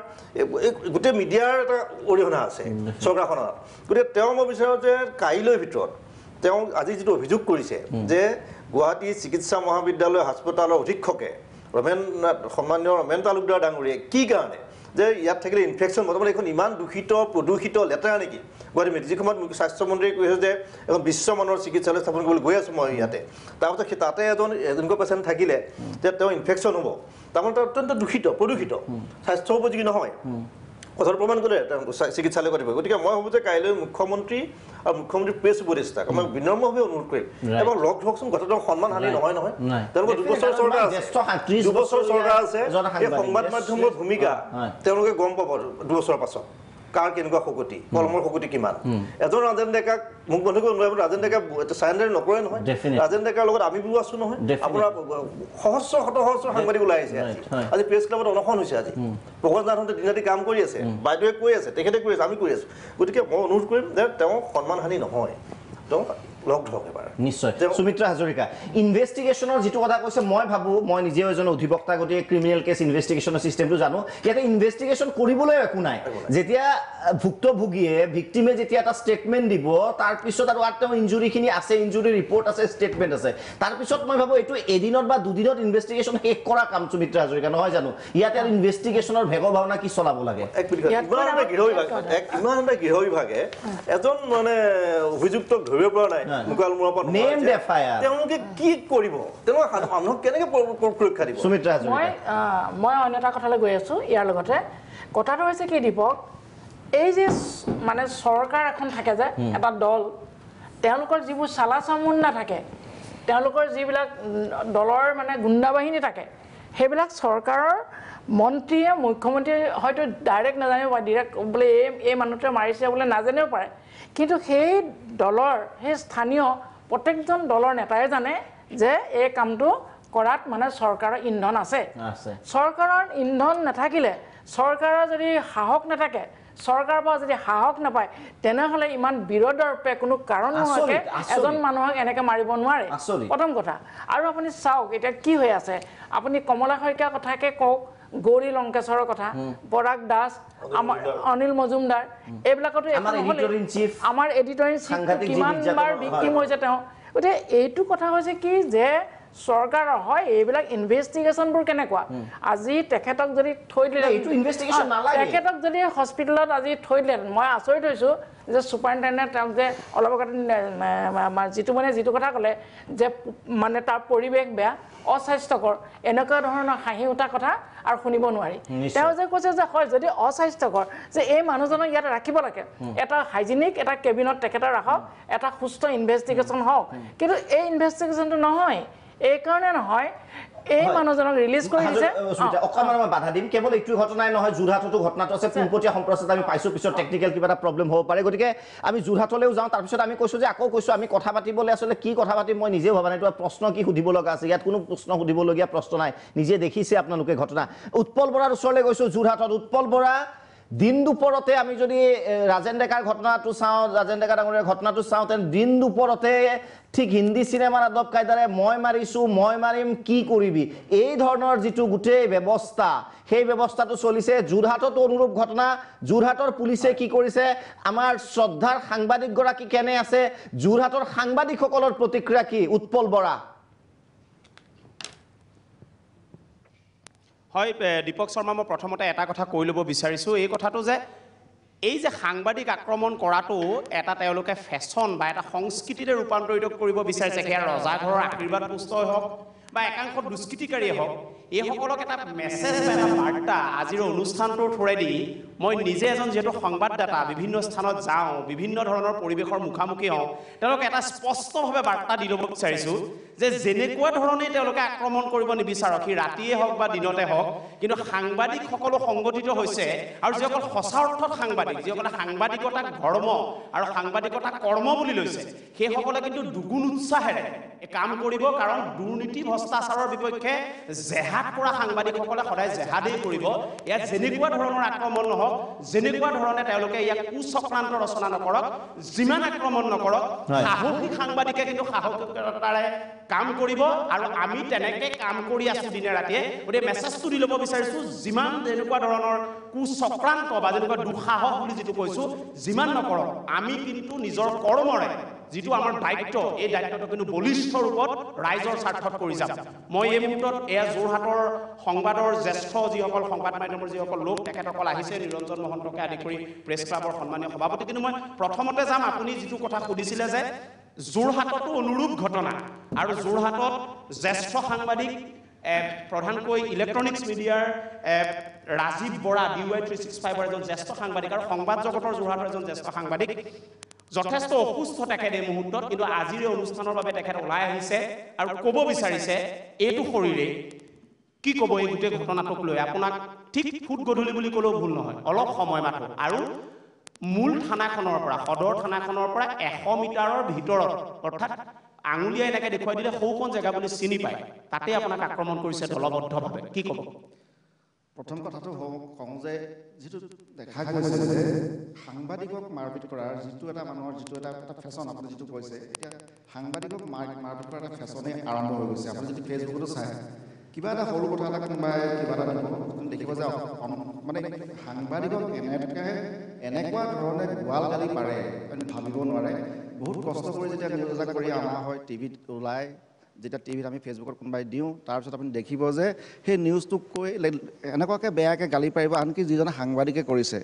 গোটেই মিডিয়াৰ এটা অৰিহণা আছে চৰকাৰখনত গতিকে তেওঁ মই বিচাৰোঁ যে কাইলৈৰ ভিতৰত তেওঁ আজি যিটো অভিযোগ কৰিছে যে গুৱাহাটী চিকিৎসা মহাবিদ্যালয় হাস্পতালৰ অধীক্ষকে ৰমেন সন্মানীয় ৰমেন তালুকদাৰ ডাঙৰীয়াই কি কাৰণে যে ইয়াত থাকিলে ইনফেকশ্যন বৰ্তমান এইখন ইমান দূষিত প্ৰদূষিত লেতেৰা নেকি গুৱাহাটী যি সময়ত স্বাস্থ্যমন্ত্ৰীয়ে কৈছে যে এখন বিশ্বমানৰ চিকিৎসালয় স্থাপন কৰিবলৈ গৈ আছোঁ মই ইয়াতে তাৰপাছত তাতে এজন এজনকৈ পেচেণ্ট থাকিলে যে তেওঁ ইনফেকশ্যন হ'ব তাৰমানে তেওঁ অত্যন্ত দূষিত প্ৰদূষিত স্বাস্থ্য উপযোগী নহয় কথাৰ প্ৰমাণ কৰিলে চিকিৎসালয় কৰিব গতিকে মই ভাবোঁ যে কাইলৈ মুখ্যমন্ত্ৰী আৰু মুখ্যমন্ত্ৰী প্ৰেছ উপদেষ্টাক মই বিনম্ৰভাৱে অনুৰোধ কৰিম এবাৰ লগ ধৰকচোন কথাটো সন্মান হানি নহয় নহয় তেওঁলোকৰ দুবছৰ চৰকাৰ আছে দুবছৰ চৰকাৰ আছে এই সংবাদ মাধ্যমৰ ভূমিকা তেওঁলোকে গম পাব দুবছৰৰ পাছত কাৰ কেনেকুৱা শকুতি কলমৰ শকুতি কিমান এজন ৰাজেন ডেকাক মোক বন্ধু কৰিব ৰাজেন ডেকা চাৰেণ্ডাৰ নকৰে নহয় ৰাজেন ডেকাৰ লগত আমি আমিবোৰ আছো নহয় আপোনাৰ সহস্ৰ শত সহস্ৰ সাংবাদিক ওলাই আহিছে আজি আজি প্ৰেছ ক্লাবত অনশন হৈছে আজি প্ৰকাশ নাথহঁতে দিন ৰাতি কাম কৰি আছে বাইদেৱে কৈ আছে তেখেতে কৈ আছে আমি কৈ আছো গতিকে মই অনুৰোধ কৰিম যে তেওঁ সন্মানহানি নহয় তেওঁ লগ ধৰক এবাৰ নিশ্চয় সুমিত্ৰা হাজৰিকা ইনভেষ্টিগেশ্যনৰ যিটো কথা কৈছে মই ভাবোঁ মই নিজেও এজন অধিবক্তা গতিকে ক্ৰিমিনেল কেছ ইনভেষ্টিগেশ্যনৰ ছিষ্টেমটো জানো ইয়াতে ইনভেষ্টিগেশ্যন কৰিবলৈ একো নাই যেতিয়া ভুক্তভোগীয়ে ভিক্টিমে যেতিয়া এটা ষ্টেটমেণ্ট দিব তাৰপিছত আৰু আৰু তেওঁ ইঞ্জুৰিখিনি আছে ইঞ্জুৰি ৰিপৰ্ট আছে ষ্টেটমেণ্ট আছে তাৰপিছত মই ভাবোঁ এইটো এদিনত বা দুদিনত ইনভেষ্টিগেশ্যন শেষ কৰা কাম সুমিত্ৰা হাজৰিকা নহয় জানো ইয়াতে আৰু ইনভেষ্টিগেশ্যনৰ ভেগৰ ভাৱনা কি চলাব লাগে গৃহ বিভাগে এজন মানে অভিযুক্তক ধৰিব পৰা নাই মুকাল মুলাপত নেম দেফায়া তেওঁলোকে কি কৰিব তেওঁলোকে মানুহক কেনেকে সুৰক্ষা মই মই অন্য এটা কথালৈ গৈ আছো ইয়াৰ লগতে কথাটো হৈছে কি দীপক এই যে মানে চৰকাৰ এখন থাকে যে এটা দল তেওঁলোকৰ যিবোৰ চালা থাকে তেওঁলোকৰ যিবিলাক দলৰ মানে গুণ্ডা থাকে সেইবিলাক চৰকাৰৰ মন্ত্ৰীয়ে মুখ্যমন্ত্ৰীয়ে হয়তো ডাইৰেক্ট নাজানিব পাৰে ডিৰেক্ট বোলে এই এই মানুহটোৱে মাৰিছে বোলে নাজানিব পাৰে কিন্তু সেই দলৰ সেই স্থানীয় প্ৰত্যেকজন দলৰ নেতাই জানে যে এই কামটো কৰাত মানে চৰকাৰৰ ইন্ধন আছে চৰকাৰৰ ইন্ধন নাথাকিলে চৰকাৰৰ যদি সাহস নাথাকে চৰকাৰৰ পৰা যদি সাহস নাপায় তেনেহ'লে ইমান বিৰোধৰ ৰূপে কোনো কাৰণ নোহোৱাকে এজন মানুহক এনেকৈ মাৰিব নোৱাৰে প্ৰথম কথা আৰু আপুনি চাওক এতিয়া কি হৈ আছে আপুনি কমলা শইকীয়াৰ কথাকে কওক গৌৰী লংকেশ্বৰৰ কথা পৰাগ দাস আমাৰ অনিল মজুমদাৰ এইবিলাকতো আমাৰ এডিটৰ ইন চিফ কিমান বাৰ বিক্ৰিম হয়েছে গতি এইটো কথা হৈছে কি যে চৰকাৰৰ হয় এইবিলাক ইনভেষ্টিগেশ্যনবোৰ কেনেকুৱা আজি তেখেতক যদি থৈ দিলে তেখেতক যদি হস্পিটেলত আজি থৈ দিলে মই আচৰিত হৈছোঁ যে ছুপাৰিণ্টেণ্ডেণ্ট তেওঁক যে অলপ আগতে যিটো মানে যিটো কথা ক'লে যে মানে তাৰ পৰিৱেশ বেয়া অস্বাস্থ্যকৰ এনেকুৱা ধৰণৰ হাঁহি উঠা কথা আৰু শুনিব নোৱাৰি তেওঁ যে কৈছে যে হয় যদি অস্বাস্থ্যকৰ যে এই মানুহজনক ইয়াত ৰাখিব লাগে এটা হাইজিনিক এটা কেবিনত তেখেতে ৰাখক এটা সুস্থ ইনভেষ্টিগেশ্যন হওক কিন্তু এই ইনভেষ্টিগেশ্যনটো নহয় এইকাৰণে নহয় এই মানুহজনক ৰিলিজ কৰি দিছে অকণমান মই বাধা দিম কেৱল এইটো ঘটনাই নহয় যোৰহাটতো ঘটনাটো আছে পোনপটীয়া সম্প্ৰচাৰত আমি পাইছোঁ পিছত টেকনিকেল কিবা এটা প্ৰব্লেম হ'ব পাৰে গতিকে আমি যোৰহাটলৈও যাওঁ তাৰপিছত আমি কৈছোঁ যে আকৌ কৈছোঁ আমি কথা পাতিবলৈ আচলতে কি কথা পাতিম মই নিজেও ভবা নাই প্ৰশ্ন কি সুধিব লগা আছে ইয়াত কোনো প্ৰশ্ন সুধিবলগীয়া প্ৰশ্ন নাই নিজে দেখিছে আপোনালোকে ঘটনা উৎপল বৰাৰ ওচৰলৈ গৈছোঁ যোৰহাটত উৎপল বৰা দিন দুপৰতে আমি যদি ৰাজেন ডেকাৰ ঘটনাটো চাওঁ ৰাজেন ডেকা ডাঙৰীয়া ঘটনাটো চাওঁ তেন্তে দিন দুপৰতে ঠিক হিন্দী চিনেমাৰ আদব কায়দাৰে মই মাৰিছোঁ মই মাৰিম কি কৰিবি এই ধৰণৰ যিটো গোটেই ব্যৱস্থা সেই ব্যৱস্থাটো চলিছে যোৰহাটতো অনুৰূপ ঘটনা যোৰহাটৰ পুলিচে কি কৰিছে আমাৰ শ্ৰদ্ধাৰ সাংবাদিকগৰাকী কেনে আছে যোৰহাটৰ সাংবাদিকসকলৰ প্ৰতিক্ৰিয়া কি উৎপল বৰা হয় দীপক শৰ্মা মই প্ৰথমতে এটা কথা কৈ ল'ব বিচাৰিছোঁ এই কথাটো যে এই যে সাংবাদিক আক্ৰমণ কৰাটো এটা তেওঁলোকে ফেশ্বন বা এটা সংস্কৃতিৰে ৰূপান্তৰিত কৰিব বিচাৰিছে সেয়া ৰজাঘৰৰ আশীৰ্বাদ পুষ্টই হওক বা একাংশ দুষ্কৃতিকাৰীয়ে হওক এইসকলক এটা মেছেজ বা এটা বাৰ্তা আজিৰ অনুষ্ঠানটোৰ থ্ৰুৱেদি মই নিজে এজন যিহেতু সংবাদদাতা বিভিন্ন স্থানত যাওঁ বিভিন্ন ধৰণৰ পৰিৱেশৰ মুখামুখি হওঁ তেওঁলোকে এটা স্পষ্টভাৱে বাৰ্তা দি ল'ব বিচাৰিছোঁ যে যেনেকুৱা ধৰণে তেওঁলোকে আক্ৰমণ কৰিব নিবিচাৰক সি ৰাতিয়ে হওক বা দিনতে হওক কিন্তু সাংবাদিকসকলো সংগঠিত হৈছে আৰু যিসকল সঁচা অৰ্থত সাংবাদিক যিসকলে সাংবাদিকতাক ধৰ্ম আৰু সাংবাদিকতাক কৰ্ম বুলি লৈছে সেইসকলে কিন্তু দুগুণ উৎসাহেৰে কাম কৰিব কাৰণ দুৰ্নীতি ভ্ৰষ্টাচাৰৰ বিপক্ষে জেহাদ কৰা সাংবাদিকসকলে সদায় জেহাদেই কৰিব ইয়াত যেনেকুৱা ধৰণৰ আক্ৰমণ নহওক যেনেকুৱা ধৰণে তেওঁলোকে ইয়াক কুচক্ৰান্ত ৰচনা নকৰক যিমান আক্ৰমণ নকৰক সাহসিক সাংবাদিকে কিন্তু সাহসিকতাৰে কাম কৰিব আৰু আমি তেনেকে কাম কৰি আছো দিনে ৰাতিয়ে গতিকে মেছেজটো দি ল'ব বিচাৰিছো যিমান যেনেকুৱা ধৰণৰ কুচক্ৰান্ত বা যেনেকুৱা দুঃসাহস বুলি যিটো কৈছো যিমান নকৰক আমি কিন্তু নিজৰ কৰ্মৰে যিটো আমাৰ দায়িত্ব এই দায়িত্বটো কিন্তু বলিষ্ঠ ৰূপত ৰাইজৰ স্বাৰ্থত কৰি যাম মই এই মুহূৰ্তত এয়া যোৰহাটৰ সংবাদৰ জ্যেষ্ঠ যিসকল সংবাদ মাধ্যমৰ যিসকল লোক তেখেতসকল আহিছে নিৰঞ্জন মহন্তকে আদি কৰি প্ৰেছ ক্লাবৰ সন্মানীয় সভাপতি কিন্তু মই প্ৰথমতে যাম আপুনি যিটো কথা সুধিছিলে যে যোৰহাটতো অনুৰূপ ঘটনা আৰু যোৰহাটত জ্যেষ্ঠ সাংবাদিক প্ৰধানকৈ ইলেক্ট্ৰনিক্স মিডিয়াৰ Rajib Bora D Y three six ফাইভৰ এজন জ্যেষ্ঠ সাংবাদিক আৰু সংবাদ জগতৰ যোৰহাটৰ এজন জ্যেষ্ঠ সাংবাদিক যথেষ্ট অসুস্থ তেখেত এই মুহূৰ্তত কিন্তু আজিৰ এই অনুষ্ঠানৰ বাবে তেখেত ওলাই আহিছে আৰু ক'ব বিচাৰিছে এইটো শৰীৰে কি ক'ব এই গোটেই ঘটনাটোক লৈ আপোনাক ঠিক ফুট গধূলি বুলি ক'লেও ভুল নহয় অলপ সময় মাথো আৰু মূল থানাখনৰ পৰা সদৰ থানাখনৰ পৰা এশ মিটাৰৰ ভিতৰত অৰ্থাৎ আঙুলিয়াই এনেকৈ দেখুৱাই দিলে সৌকণ জেগা বুলি চিনি পায় তাতে আপোনাক আক্ৰমণ কৰিছে দলবদ্ধভাৱে কি ক'ব প্ৰথম কথাটো হওঁ কওঁ যে যিটো দেখা গৈছে যে সাংবাদিকক মাৰপিট কৰাৰ যিটো এটা মানুহৰ যিটো এটা এটা ফেশ্বন আপুনি যিটো কৈছে এতিয়া সাংবাদিকক মাৰ মাৰপিট কৰাৰ এটা ফেশ্বনেই আৰম্ভ হৈ গৈছে আপুনি যদি ফেচবুকতো চাই কিবা এটা সৰু কথা এটা কোনোবাই কিবা এটা দেখিব যে মানে সাংবাদিকক এনেকৈ এনেকুৱা ধৰণে গোৱাল গালি পাৰে আমি ভাবিব নোৱাৰে বহুত কষ্ট কৰি যেতিয়া নিউজ এটা কৰি অনা হয় টিভিত ওলাই যেতিয়া টিভিত আমি ফেচবুকত কোনোবাই দিওঁ তাৰপিছত আপুনি দেখিব যে সেই নিউজটোক কৈ এনেকুৱাকৈ বেয়াকৈ গালি পাৰিব আনকি যিজনে সাংবাদিকে কৰিছে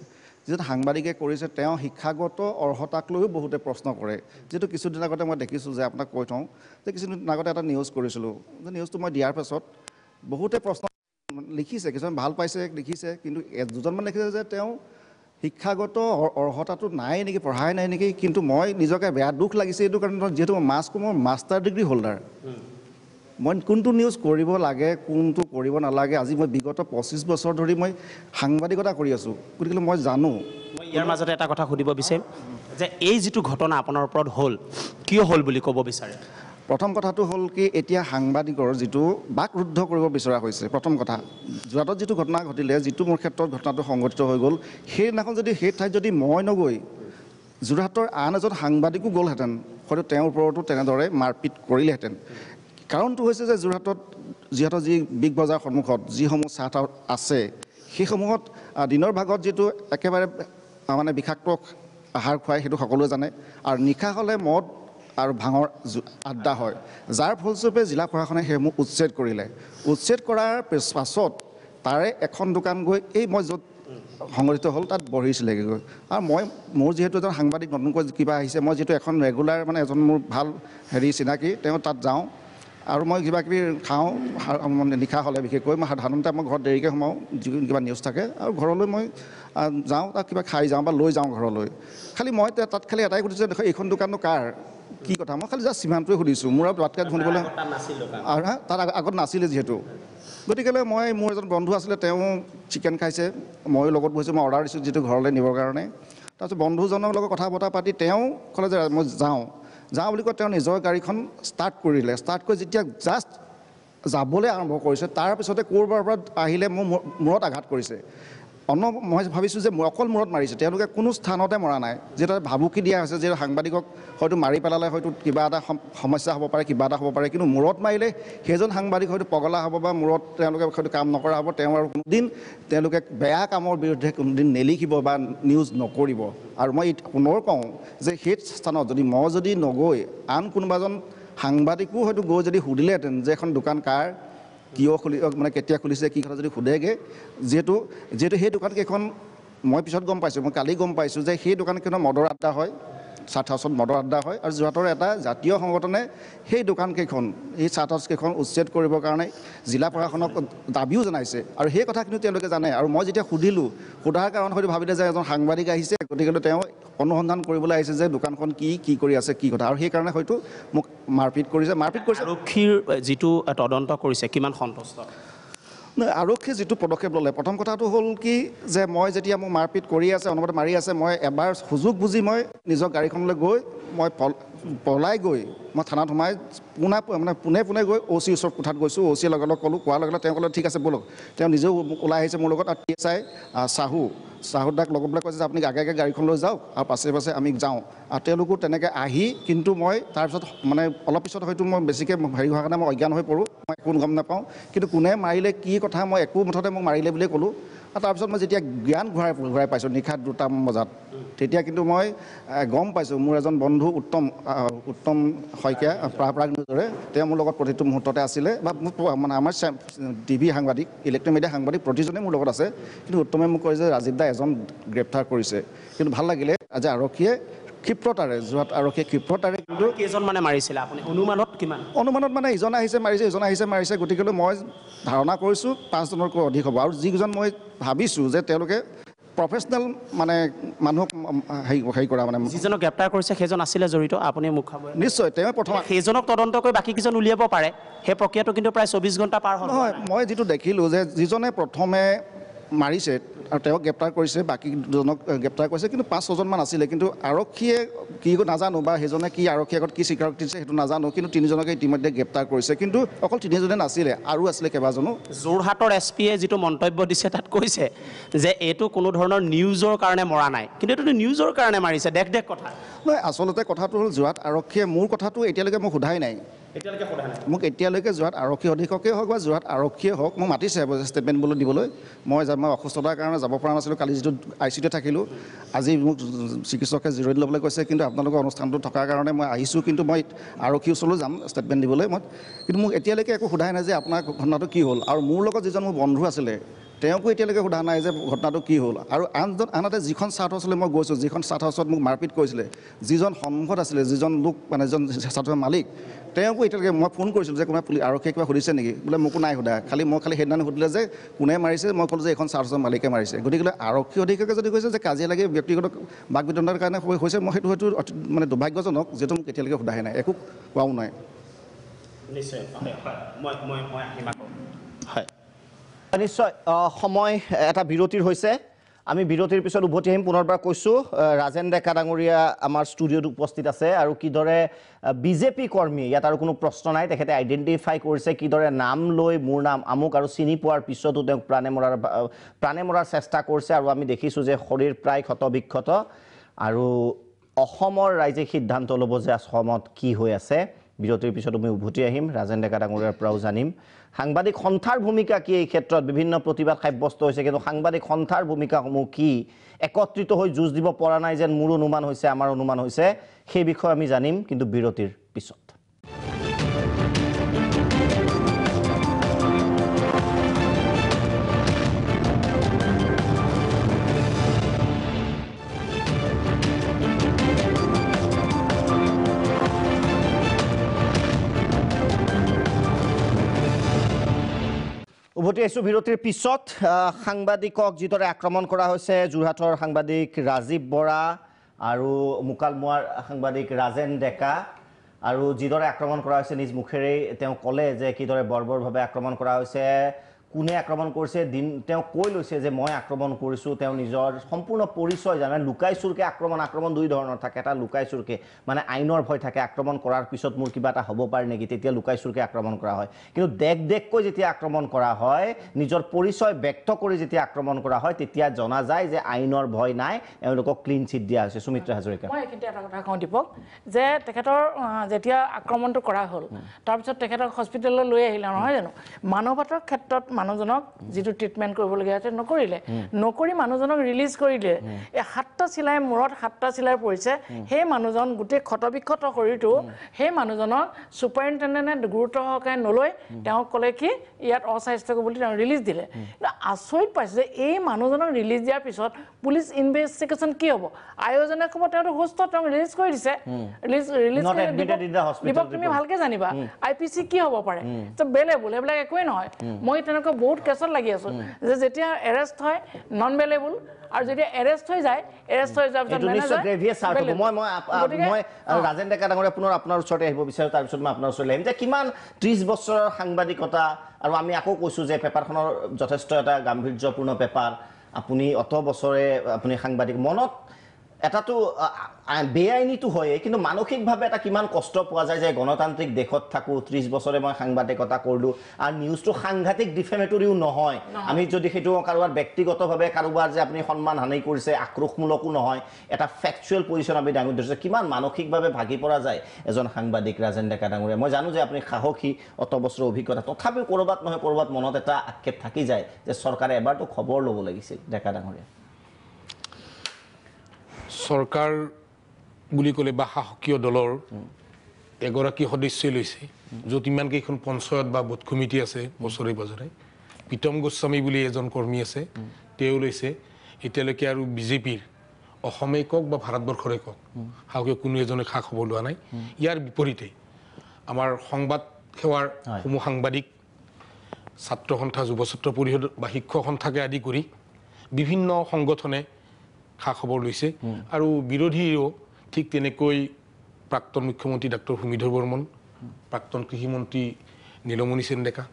যিজন সাংবাদিকে কৰিছে তেওঁ শিক্ষাগত অৰ্হতাক লৈও বহুতে প্ৰশ্ন কৰে যিহেতু কিছুদিন আগতে মই দেখিছোঁ যে আপোনাক কৈ থওঁ যে কিছুদিন আগতে এটা নিউজ কৰিছিলোঁ যে নিউজটো মই দিয়াৰ পাছত বহুতে প্ৰশ্ন লিখিছে কিছুমান ভাল পাইছে লিখিছে কিন্তু দুজনমান লিখিছে যে তেওঁ শিক্ষাগত অৰ্হতাটো নাই নেকি পঢ়াই নাই নেকি কিন্তু মই নিজকে বেয়া দুখ লাগিছে এইটো কাৰণে যিহেতু মই মাছ মাছকমৰ মাষ্টাৰ ডিগ্ৰী হোল্ডাৰ মই কোনটো নিউজ কৰিব লাগে কোনটো কৰিব নালাগে আজি মই বিগত পঁচিছ বছৰ ধৰি মই সাংবাদিকতা কৰি আছোঁ গতিকে মই জানো মই ইয়াৰ মাজতে এটা কথা সুধিব বিচাৰিম যে এই যিটো ঘটনা আপোনাৰ ওপৰত হ'ল কিয় হ'ল বুলি ক'ব বিচাৰে প্ৰথম কথাটো হ'ল কি এতিয়া সাংবাদিকৰ যিটো বাকৰুদ্ধ কৰিব বিচৰা হৈছে প্ৰথম কথা যোৰহাটত যিটো ঘটনা ঘটিলে যিটো মোৰ ক্ষেত্ৰত ঘটনাটো সংঘটিত হৈ গ'ল সেইদিনাখন যদি সেই ঠাইত যদি মই নগৈ যোৰহাটৰ আন এজন সাংবাদিকো গ'লহেঁতেন হয়তো তেওঁৰ ওপৰতো তেনেদৰে মাৰপিট কৰিলেহেঁতেন কাৰণটো হৈছে যে যোৰহাটত যিহেতু যি বিগ বজাৰ সন্মুখত যিসমূহ চাহ ঠাউ আছে সেইসমূহত দিনৰ ভাগত যিটো একেবাৰে মানে বিষাক্ত আহাৰ খুৱায় সেইটো সকলোৱে জানে আৰু নিশা হ'লে মদ আৰু ভাঙৰ আড্ডা হয় যাৰ ফলস্বৰূপে জিলা প্ৰশাসনে সেইসমূহ উচ্ছেদ কৰিলে উচ্ছেদ কৰাৰ পাছত তাৰে এখন দোকান গৈ এই মই য'ত সংঘটিত হ'ল তাত বহিছিলেগৈ আৰু মই মোৰ যিহেতু এজন সাংবাদিক নতুনকৈ কিবা আহিছে মই যিহেতু এখন ৰেগুলাৰ মানে এজন মোৰ ভাল হেৰি চিনাকি তেওঁ তাত যাওঁ আৰু মই কিবা কিবি খাওঁ মানে নিশা হ'লে বিশেষকৈ মই সাধাৰণতে মই ঘৰত দেৰিকৈ সোমাওঁ যিকোনো কিবা নিউজ থাকে আৰু ঘৰলৈ মই যাওঁ তাত কিবা খাই যাওঁ বা লৈ যাওঁ ঘৰলৈ খালি মই তাত খালি এটাই সুধিছোঁ দেখোঁ এইখন দোকানটো কাৰ কি কথা মই খালি জাষ্ট সিমানটোৱে সুধিছোঁ মোৰ আৰু তাতকৈ শুনিবলৈ আৰু তাত আগত নাছিলে যিহেতু গতিকেলৈ মই মোৰ এজন বন্ধু আছিলে তেওঁ চিকেন খাইছে ময়ো লগত বহিছোঁ মই অৰ্ডাৰ দিছোঁ যিটো ঘৰলৈ নিবৰ কাৰণে তাৰপিছত বন্ধুজনৰ লগত কথা বতৰা পাতি তেওঁ ক'লে যে মই যাওঁ যাওঁ বুলি কয় তেওঁ নিজৰ গাড়ীখন ষ্টাৰ্ট কৰিলে ষ্টাৰ্ট কৰি যেতিয়া জাষ্ট যাবলৈ আৰম্ভ কৰিছে তাৰপিছতে ক'ৰবাৰ পৰা আহিলে মোৰ মূৰত আঘাত কৰিছে অন্য মই ভাবিছোঁ যে অকল মূৰত মাৰিছে তেওঁলোকে কোনো স্থানতে মৰা নাই যেতিয়া ভাবুকি দিয়া হৈছে যে সাংবাদিকক হয়তো মাৰি পেলালে হয়তো কিবা এটা সমস্যা হ'ব পাৰে কিবা এটা হ'ব পাৰে কিন্তু মূৰত মাৰিলে সেইজন সাংবাদিক হয়তো পগলা হ'ব বা মূৰত তেওঁলোকে হয়তো কাম নকৰা হ'ব তেওঁ আৰু কোনোদিন তেওঁলোকে বেয়া কামৰ বিৰুদ্ধে কোনোদিন নেলিখিব বা নিউজ নকৰিব আৰু মই পুনৰ কওঁ যে সেই স্থানত যদি মই যদি নগৈ আন কোনোবাজন সাংবাদিকো হয়তো গৈ যদি সুধিলেহেঁতেন যে এখন দোকান কাৰ কিয় খুলি মানে কেতিয়া খুলিছে কি কথা যদি সোধেগৈ যিহেতু যিহেতু সেই দোকানকেইখন মই পিছত গম পাইছোঁ মই কালি গম পাইছোঁ যে সেই দোকানকেইখনৰ মদৰ আড্ডা হয় চাৰ্ট হাউচত মদৰ আড্ডা হয় আৰু যোৰহাটৰ এটা জাতীয় সংগঠনে সেই দোকানকেইখন সেই চাৰ্ট হাউচকেইখন উচ্ছেদ কৰিবৰ কাৰণে জিলা প্ৰশাসনক দাবীও জনাইছে আৰু সেই কথাখিনিও তেওঁলোকে জানে আৰু মই যেতিয়া সুধিলোঁ সোধাৰ কাৰণ হয়তো ভাবিলে যে এজন সাংবাদিক আহিছে গতিকেলৈ তেওঁ অনুসন্ধান কৰিবলৈ আহিছে যে দোকানখন কি কি কৰি আছে কি কথা আৰু সেইকাৰণে হয়তো মোক মাৰপিট কৰিছে মাৰপিট কৰিছে আৰক্ষীৰ যিটো তদন্ত কৰিছে কিমান সন্তুষ্ট আৰক্ষীয়ে যিটো পদক্ষেপ ল'লে প্ৰথম কথাটো হ'ল কি যে মই যেতিয়া মোক মাৰপিট কৰি আছে অনুমতি মাৰি আছে মই এবাৰ সুযোগ বুজি মই নিজৰ গাড়ীখনলৈ গৈ মই ফল পলাই গৈ মই থানাত সোমাই পোনা মানে পোনে পোনে গৈ অ' চিৰ ওচৰত কোঠাত গৈছোঁ অ' চিয়ে লগে লগ ক'লোঁ কোৱাৰ লগে লগে তেওঁ ক'লে ঠিক আছে ব'লক তেওঁ নিজেও ওলাই আহিছে মোৰ লগত আৰু টি এছ আই চাহু চাহুদাক লগত পেলাই কৈছে যে আপুনি আগে আগে গাড়ীখন লৈ যাওক আৰু পাছে পাছে আমি যাওঁ আৰু তেওঁলোকো তেনেকৈ আহি কিন্তু মই তাৰপিছত মানে অলপ পিছত হয়তো মই বেছিকৈ হেৰি হোৱাৰ কাৰণে মই অজ্ঞান হৈ পৰোঁ মই একো গম নাপাওঁ কিন্তু কোনে মাৰিলে কি কথা মই একো মুঠতে মোক মাৰিলে বুলিয়ে ক'লোঁ আৰু তাৰপিছত মই যেতিয়া জ্ঞান ঘূৰাই ঘূৰাই পাইছোঁ নিশা দুটা বজাত তেতিয়া কিন্তু মই গম পাইছোঁ মোৰ এজন বন্ধু উত্তম উত্তম শইকীয়া প্ৰা প্ৰাগনজৰে তেওঁ মোৰ লগত প্ৰতিটো মুহূৰ্ততে আছিলে বা মানে আমাৰ টিভি সাংবাদিক ইলেক্ট্ৰিক মিডিয়া সাংবাদিক প্ৰতিজনে মোৰ লগত আছে কিন্তু উত্তমে মোক কয় যে ৰাজীৱ দা এজন গ্ৰেপ্তাৰ কৰিছে কিন্তু ভাল লাগিলে আজি আৰক্ষীয়ে ক্ষিপ্ৰতাৰে যোৱাত আৰক্ষীয়ে ক্ষিপ্ৰতাৰে কিন্তু কেইজন মানে মাৰিছিলে আপুনি অনুমানত কিমান অনুমানত মানে ইজন আহিছে মাৰিছে ইজন আহিছে মাৰিছে গতিকেলৈ মই ধাৰণা কৰিছোঁ পাঁচজনতকৈ অধিক হ'ব আৰু যিকেইজন মই ভাবিছোঁ যে তেওঁলোকে প্ৰফেচনেল মানে মানুহক হেৰি হেৰি কৰা মানে যিজনক গ্ৰেপ্তাৰ কৰিছে সেইজন আছিলে জড়িত আপুনি মোক নিশ্চয় তেওঁ প্ৰথম সেইজনক তদন্ত কৰি কেইজন উলিয়াব পাৰে সেই প্ৰক্ৰিয়াটো কিন্তু প্ৰায় চৌব্বিছ ঘণ্টা পাৰ হ'ল মই যিটো দেখিলোঁ যে যিজনে প্ৰথমে মাৰিছে আৰু তেওঁক গ্ৰেপ্তাৰ কৰিছে বাকী দুজনক গ্ৰেপ্তাৰ কৰিছে কিন্তু পাঁচ ছজনমান আছিলে কিন্তু আৰক্ষীয়ে কি নাজানো বা সেইজনে কি আৰক্ষীৰ আগত কি স্বীকাৰ দিছে সেইটো নাজানো কিন্তু তিনিজনকে ইতিমধ্যে গ্ৰেপ্তাৰ কৰিছে কিন্তু অকল তিনিজনে নাছিলে আৰু আছিলে কেইবাজনো যোৰহাটৰ এছ পিয়ে যিটো মন্তব্য দিছে তাত কৈছে যে এইটো কোনো ধৰণৰ নিউজৰ কাৰণে মৰা নাই কিন্তু এইটো নিউজৰ কাৰণে মাৰিছে দেখ দেখ কথা নহয় আচলতে কথাটো হ'ল যোৰহাট আৰক্ষীয়ে মোৰ কথাটো এতিয়ালৈকে মই সোধাই নাই মোক এতিয়ালৈকে যোৰহাট আৰক্ষী অধীক্ষকেই হওক বা যোৰহাট আৰক্ষীয়ে হওক মোক মাতিছে ষ্টেটমেণ্ট বোলো দিবলৈ মই মই অসুস্থতাৰ কাৰণে যাব পৰা নাছিলোঁ কালি যিটো আই চি চিটোত থাকিলোঁ আজি মোক চিকিৎসকে জিৰণি ল'বলৈ কৈছে কিন্তু আপোনালোকৰ অনুষ্ঠানটো থকাৰ কাৰণে মই আহিছোঁ কিন্তু মই আৰক্ষীৰ ওচৰলৈ যাম ষ্টেটমেণ্ট দিবলৈ মই কিন্তু মোক এতিয়ালৈকে একো সোধাই নাই যে আপোনাৰ ঘটনাটো কি হ'ল আৰু মোৰ লগত যিজন মোৰ বন্ধু আছিলে তেওঁকো এতিয়ালৈকে সোধা নাই যে ঘটনাটো কি হ'ল আৰু আনজন আনহাতে যিখন চাৰ্ট হাউচলৈ মই গৈছোঁ যিখন চাৰ্ট হাউচত মোক মাৰপিট কৰিছিলে যিজন সংসদ আছিলে যিজন লোক মানে যিজন চাৰ্থৰ মালিক তেওঁকো এতিয়ালৈকে মই ফোন কৰিছিলোঁ যে কোনোবা পুলিচ আৰক্ষীয়ে কিবা সুধিছে নেকি বোলে মোকো নাই সোধা খালি মই খালি সেইদিনাখন সুধিলে যে কোনে মাৰিছে মই ক'লোঁ যে এইখন চাৰ্ট হাউচৰ মালিকে মাৰিছে গতিকে আৰক্ষী অধীক্ষকে যদি কৈছে যে কাজিয়া লাগে ব্যক্তিগত বাক বিদণ্ডৰ কাৰণে হৈছে মই সেইটো হয়তো অতি মানে দুৰ্ভাগ্যজনক যিহেতু মোক এতিয়ালৈকে সোধাহে নাই একো কোৱাও নাই নিশ্চয় হয় নিশ্চয় সময় এটা বিৰতিৰ হৈছে আমি বিৰতিৰ পিছত উভতি আহিম পুনৰবাৰ কৈছোঁ ৰাজেন ডেকা ডাঙৰীয়া আমাৰ ষ্টুডিঅ'ত উপস্থিত আছে আৰু কিদৰে বিজেপি কৰ্মী ইয়াত আৰু কোনো প্ৰশ্ন নাই তেখেতে আইডেণ্টিফাই কৰিছে কিদৰে নাম লৈ মোৰ নাম আমুক আৰু চিনি পোৱাৰ পিছতো তেওঁক প্ৰাণে মৰাৰ প্ৰাণে মৰাৰ চেষ্টা কৰিছে আৰু আমি দেখিছোঁ যে শৰীৰ প্ৰায় ক্ষতবিক্ষত আৰু অসমৰ ৰাইজে সিদ্ধান্ত ল'ব যে অসমত কি হৈ আছে বিৰতিৰ পিছত আমি উভতি আহিম ৰাজেন ডেকা ডাঙৰীয়াৰ পৰাও জানিম সাংবাদিক সন্থাৰ ভূমিকা কি এই ক্ষেত্ৰত বিভিন্ন প্ৰতিবাদ সাব্যস্ত হৈছে কিন্তু সাংবাদিক সন্থাৰ ভূমিকাসমূহ কি একত্ৰিত হৈ যুঁজ দিব পৰা নাই যেন মোৰ অনুমান হৈছে আমাৰ অনুমান হৈছে সেই বিষয়ে আমি জানিম কিন্তু বিৰতিৰ পিছত উভতি আহিছোঁ বিৰতিৰ পিছত সাংবাদিকক যিদৰে আক্ৰমণ কৰা হৈছে যোৰহাটৰ সাংবাদিক ৰাজীৱ বৰা আৰু মোকালমোৱাৰ সাংবাদিক ৰাজেন ডেকা আৰু যিদৰে আক্ৰমণ কৰা হৈছে নিজ মুখেৰেই তেওঁ ক'লে যে কিদৰে বৰ্বৰভাৱে আক্ৰমণ কৰা হৈছে কোনে আক্ৰমণ কৰিছে দিন তেওঁ কৈ লৈছে যে মই আক্ৰমণ কৰিছোঁ তেওঁ নিজৰ সম্পূৰ্ণ পৰিচয় জানে লুকাই চোৰকে আক্ৰমণ আক্ৰমণ দুই ধৰণৰ থাকে এটা লুকাই চোৰকে মানে আইনৰ ভয় থাকে আক্ৰমণ কৰাৰ পিছত মোৰ কিবা এটা হ'ব পাৰে নেকি তেতিয়া লুকাই চুৰকে আক্ৰমণ কৰা হয় কিন্তু দেখ দেখকৈ যেতিয়া আক্ৰমণ কৰা হয় নিজৰ পৰিচয় ব্যক্ত কৰি যেতিয়া আক্ৰমণ কৰা হয় তেতিয়া জনা যায় যে আইনৰ ভয় নাই এওঁলোকক ক্লিন চিট দিয়া হৈছে সুমিত্ৰা হাজৰিকা মই এইখিনিতে এটা কথা কওঁ দীপক যে তেখেতৰ যেতিয়া আক্ৰমণটো কৰা হ'ল তাৰপিছত তেখেতক হস্পিটেললৈ লৈ আহিলে নহয় জানো মানৱতাৰ ক্ষেত্ৰত মানুহজনক যিটো ট্ৰিটমেণ্ট কৰিবলগীয়া হৈছে নকৰিলে নকৰি মানুহজনক ৰিলিজ কৰিলে এই সাতটা চিলাই মূৰত সাতটা চিলাই পৰিছে সেই মানুহজন গোটেই ক্ষত বিক্ষত শৰীৰটো সেই মানুহজনক ছুপাৰিণ্টেণ্ডেণ্টে গুৰুত্ব সহকাৰে নলৈ তেওঁক ক'লে কি ইয়াত অস্বাস্থ্যকৰ বুলি তেওঁ ৰিলিজ দিলে কিন্তু আচৰিত পাইছে যে এই মানুহজনক ৰিলিজ দিয়াৰ পিছত পুলিচ ইনভেষ্টিগেশ্যন কি হ'ব আয়োজনে ক'ব তেওঁটো সুস্থ তেওঁক ৰিলিজ কৰি দিছে ৰিলিজ জানিবা আই পি চি কি হ'ব পাৰে বেলেগ বোলে এইবিলাক একোৱেই নহয় মই আকৌ বহুত কেছত লাগি আছো যে যেতিয়া এৰেষ্ট হয় নন ভেলেবল আৰু যেতিয়া এৰেষ্ট হৈ যায় এৰেষ্ট হৈ যোৱাৰ পিছত মই মই মই ৰাজেন ডেকা ডাঙৰে পুনৰ আপোনাৰ ওচৰতে আহিব বিচাৰোঁ তাৰপিছত মই আপোনাৰ ওচৰলৈ আহিম যে কিমান ত্ৰিছ বছৰৰ সাংবাদিকতা আৰু আমি আকৌ কৈছোঁ যে পেপাৰখনৰ যথেষ্ট এটা গাম্ভীৰ্যপূৰ্ণ পেপাৰ আপুনি অত বছৰে আপুনি সাংবাদিক মনত এটাতো বেআইনীটো হয়েই কিন্তু মানসিকভাৱে এটা কিমান কষ্ট পোৱা যায় যে গণতান্ত্ৰিক দেশত থাকোঁ ত্ৰিছ বছৰে মই সাংবাদিকতা কৰিলোঁ আৰু নিউজটো সাংঘাতিক ডিফেমেটৰিও নহয় আমি যদি সেইটো কাৰোবাৰ ব্যক্তিগতভাৱে কাৰোবাৰ যে আপুনি সন্মান হানি কৰিছে আক্ৰোশমূলকো নহয় এটা ফেকচুৱেল পজিশ্যন আমি দাঙি ধৰিছোঁ কিমান মানসিকভাৱে ভাগি পৰা যায় এজন সাংবাদিক ৰাজেন ডেকা ডাঙৰীয়া মই জানো যে আপুনি সাহসী অত বছৰৰ অভিজ্ঞতা তথাপিও ক'ৰবাত নহয় ক'ৰবাত মনত এটা আক্ষেপ থাকি যায় যে চৰকাৰে এবাৰতো খবৰ ল'ব লাগিছিল ডেকা ডাঙৰীয়া চৰকাৰ বুলি ক'লে বা শাসকীয় দলৰ এগৰাকী সদস্যই লৈছে য'ত ইমানকেইখন পঞ্চায়ত বা ভোট কমিটি আছে বছৰে বছৰে প্ৰীতম গোস্বামী বুলি এজন কৰ্মী আছে তেওঁ লৈছে এতিয়ালৈকে আৰু বিজেপিৰ অসমেই কওক বা ভাৰতবৰ্ষৰে কওক শাসকীয় কোনো এজনে খা খবৰ লোৱা নাই ইয়াৰ বিপৰীতে আমাৰ সংবাদ সেৱাৰ সমূহ সাংবাদিক ছাত্ৰ সন্থা যুৱ ছাত্ৰ পৰিষদ বা শিক্ষক সন্থাকে আদি কৰি বিভিন্ন সংগঠনে খা খবৰ লৈছে আৰু বিৰোধীয়েও ঠিক তেনেকৈ প্ৰাক্তন মুখ্যমন্ত্ৰী ডাক্তৰ সুমিধৰ বৰ্মন প্ৰাক্তন কৃষিমন্ত্ৰী নীলমণি ডেকা